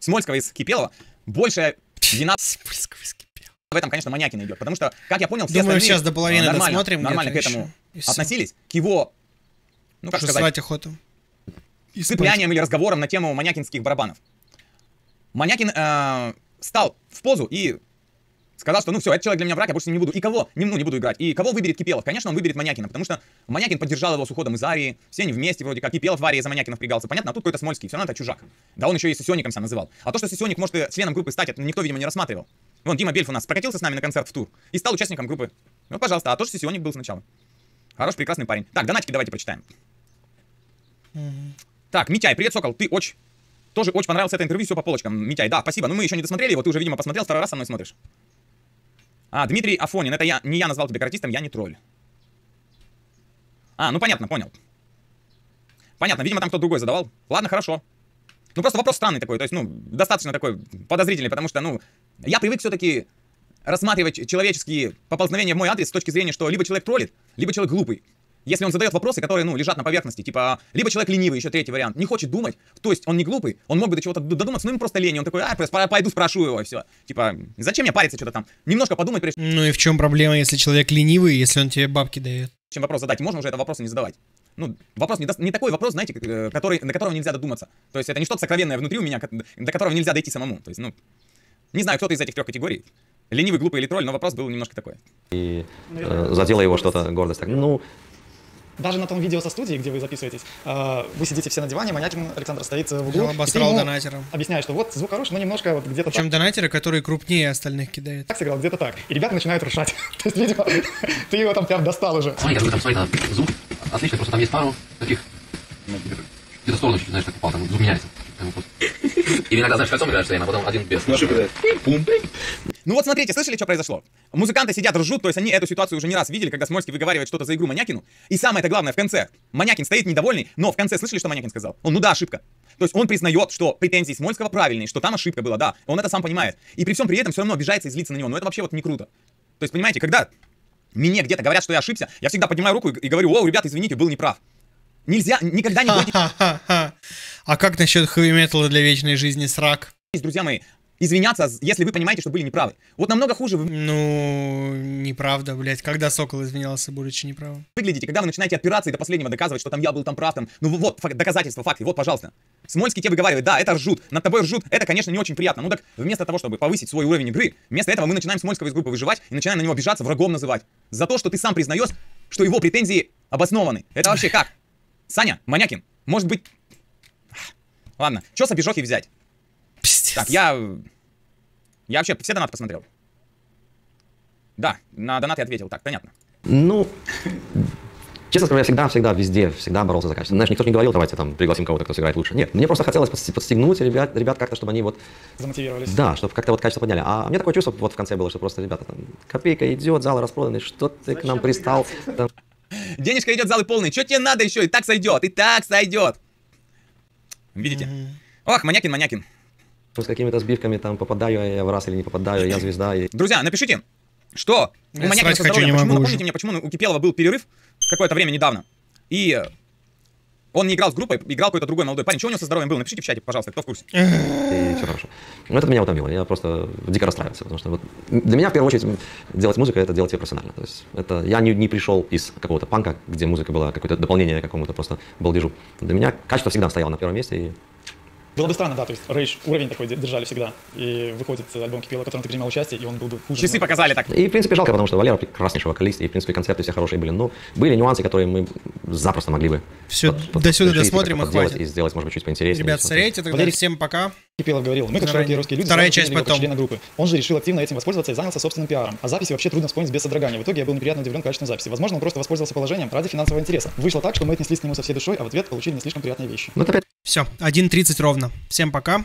Смольского из Кипелова больше вина... Смольского из Кипелова. В этом, конечно, маньякина идет, потому что, как я понял, все Думаю, сейчас до половины нормально, досмотрим нормально к этому еще. относились, к его, ну как Что сказать, охоту. цеплянием или разговором на тему маньякинских барабанов. Маньякин э, стал в позу и сказал, что ну все, этот человек для меня враг, я больше с ним не буду. И кого? Не, ну, не буду играть. И кого выберет Кипелов? Конечно, он выберет Манякина, потому что Манякин поддержал его с уходом из Арии. Все они вместе вроде как. Кипелов в Арии за Манякина впрягался. Понятно, а тут какой-то Смольский. Все равно это чужак. Да он еще и Сессионником себя называл. А то, что Сессионник может и э, членом группы стать, это никто, видимо, не рассматривал. Вон Дима Бельф у нас прокатился с нами на концерт в тур и стал участником группы. Ну, пожалуйста, а то, что Сессионник был сначала. хороший прекрасный парень. Так, донатики давайте прочитаем. Так, Митяй, привет, Сокол, ты очень... Тоже очень понравилось это интервью, все по полочкам. Митяй, да, спасибо. Ну, мы еще не досмотрели его, ты уже, видимо, посмотрел, второй раз со мной смотришь. А, Дмитрий Афонин, это я, не я назвал тебя каратистом, я не тролль. А, ну понятно, понял. Понятно, видимо, там кто-то другой задавал. Ладно, хорошо. Ну, просто вопрос странный такой, то есть, ну, достаточно такой подозрительный, потому что, ну, я привык все-таки рассматривать человеческие поползновения в мой адрес с точки зрения, что либо человек троллит, либо человек глупый. Если он задает вопросы, которые, ну, лежат на поверхности, типа, либо человек ленивый, еще третий вариант, не хочет думать, то есть он не глупый, он мог бы до чего-то додуматься, но ему просто лень, он такой, а, пойду спрошу его, и все. Типа, зачем мне париться что-то там? Немножко подумать прежде. Ну и в чем проблема, если человек ленивый, если он тебе бабки дает? Чем вопрос задать? Можно уже это вопросы не задавать ну, вопрос не, до... не такой вопрос, знаете, э, который, до которого нельзя додуматься. То есть это не что-то сокровенное внутри у меня, до которого нельзя дойти самому. То есть, ну, не знаю, кто-то из этих трех категорий. Ленивый, глупый или тролль, но вопрос был немножко такой. И э, задело его что-то, гордость. Так, ну, даже на том видео со студии, где вы записываетесь, э, вы сидите все на диване, Манякин Александр стоит в углу. Я обосрал донатером. Объясняю, что вот звук хороший, но немножко вот где-то Чем донатеры, которые крупнее остальных кидают. Так сыграл, где-то так. И ребята начинают рушать. То есть, видимо, ты его там прям достал уже. Смотри, какой там, смотри, звук отлично, просто там есть пару таких, ну, где-то в сторону, знаешь, так упал, там звук меняется. Или иногда, знаешь, кольцом играешь время, а потом один без. Ну, ошибка, Пум. Ну вот смотрите, слышали, что произошло? Музыканты сидят, ржут, то есть они эту ситуацию уже не раз видели, когда Смольский выговаривает что-то за игру Манякину. И самое это главное, в конце. Манякин стоит недовольный, но в конце слышали, что Манякин сказал? Он, ну да, ошибка. То есть он признает, что претензии Смольского правильные, что там ошибка была, да. Он это сам понимает. И при всем при этом все равно обижается и злится на него. Но это вообще вот не круто. То есть, понимаете, когда мне где-то говорят, что я ошибся, я всегда поднимаю руку и говорю, о, ребят, извините, был неправ. Нельзя, никогда не будет... А как насчет хэви-металла для вечной жизни срак? Друзья мои, извиняться, если вы понимаете, что были неправы. Вот намного хуже вы... Ну, неправда, блядь. Когда Сокол извинялся, будучи неправым? Выглядите, когда вы начинаете отпираться и до последнего доказывать, что там я был, там прав, там... Ну вот, фак, доказательства, факты, вот, пожалуйста. Смольский тебе выговаривает, да, это ржут, над тобой ржут, это, конечно, не очень приятно. Ну так, вместо того, чтобы повысить свой уровень игры, вместо этого мы начинаем Смольского из группы выживать и начинаем на него обижаться, врагом называть. За то, что ты сам признаешь, что его претензии обоснованы. Это вообще как? Саня, Манякин, может быть, Ладно, что с обижохи взять? Пиздец. Так, я... Я вообще все донаты посмотрел. Да, на донаты ответил, так, понятно. Ну, Честно скажу, я всегда, всегда, везде, всегда боролся за качество. Знаешь, никто не говорил, давайте там пригласим кого-то, кто сыграет лучше. Нет, мне просто хотелось подстегнуть ребят, ребят как-то, чтобы они вот... Замотивировались. Да, чтобы как-то вот качество подняли. А мне такое чувство вот в конце было, что просто, ребята, там, копейка идет, зал распроданный, что ты Зачем к нам пристал? Денежка идет, залы полные, что тебе надо еще? И так сойдет, и так сойдет. Видите? Mm-hmm. Ох, манякин, манякин. С какими-то сбивками там попадаю я в раз или не попадаю, я звезда. И... Друзья, напишите, что у маньяка со здоровьем, почему, напомните уже. мне, почему у Кипелова был перерыв какое-то время недавно. И э, он не играл с группой, играл какой-то другой молодой парень. Что у него со здоровьем было? Напишите в чате, пожалуйста, кто в курсе. И все хорошо. Ну, это меня утомило. Я просто дико расстраивался. Потому что вот для меня, в первую очередь, делать музыку — это делать ее профессионально. То есть это я не, не пришел из какого-то панка, где музыка была какое-то дополнение к какому-то просто балдежу. Для меня качество всегда стояло на первом месте, и было бы странно, да, то есть Rage уровень такой держали всегда. И выходит альбом Кипела, в котором ты принимал участие, и он был бы хуже. Часы показали так. И, в принципе, жалко, потому что Валера прекраснейший вокалист, и, в принципе, концерты все хорошие были. Но были нюансы, которые мы запросто могли бы Все, под, до сюда досмотрим и хватит. И сделать, может быть, чуть поинтереснее. Ребят, соряйте тогда, Валерий всем пока. Кипелов говорил, мы, как широкие русские люди, Вторая часть потом. члена группы. Он же решил активно этим воспользоваться и занялся собственным пиаром. А записи вообще трудно вспомнить без содрогания. В итоге я был неприятно удивлен качеством записи. Возможно, он просто воспользовался положением ради финансового интереса. Вышло так, что мы отнеслись к нему со всей душой, а в ответ получили не слишком приятные вещи. Ну, опять все, 1.30 ровно. Всем пока.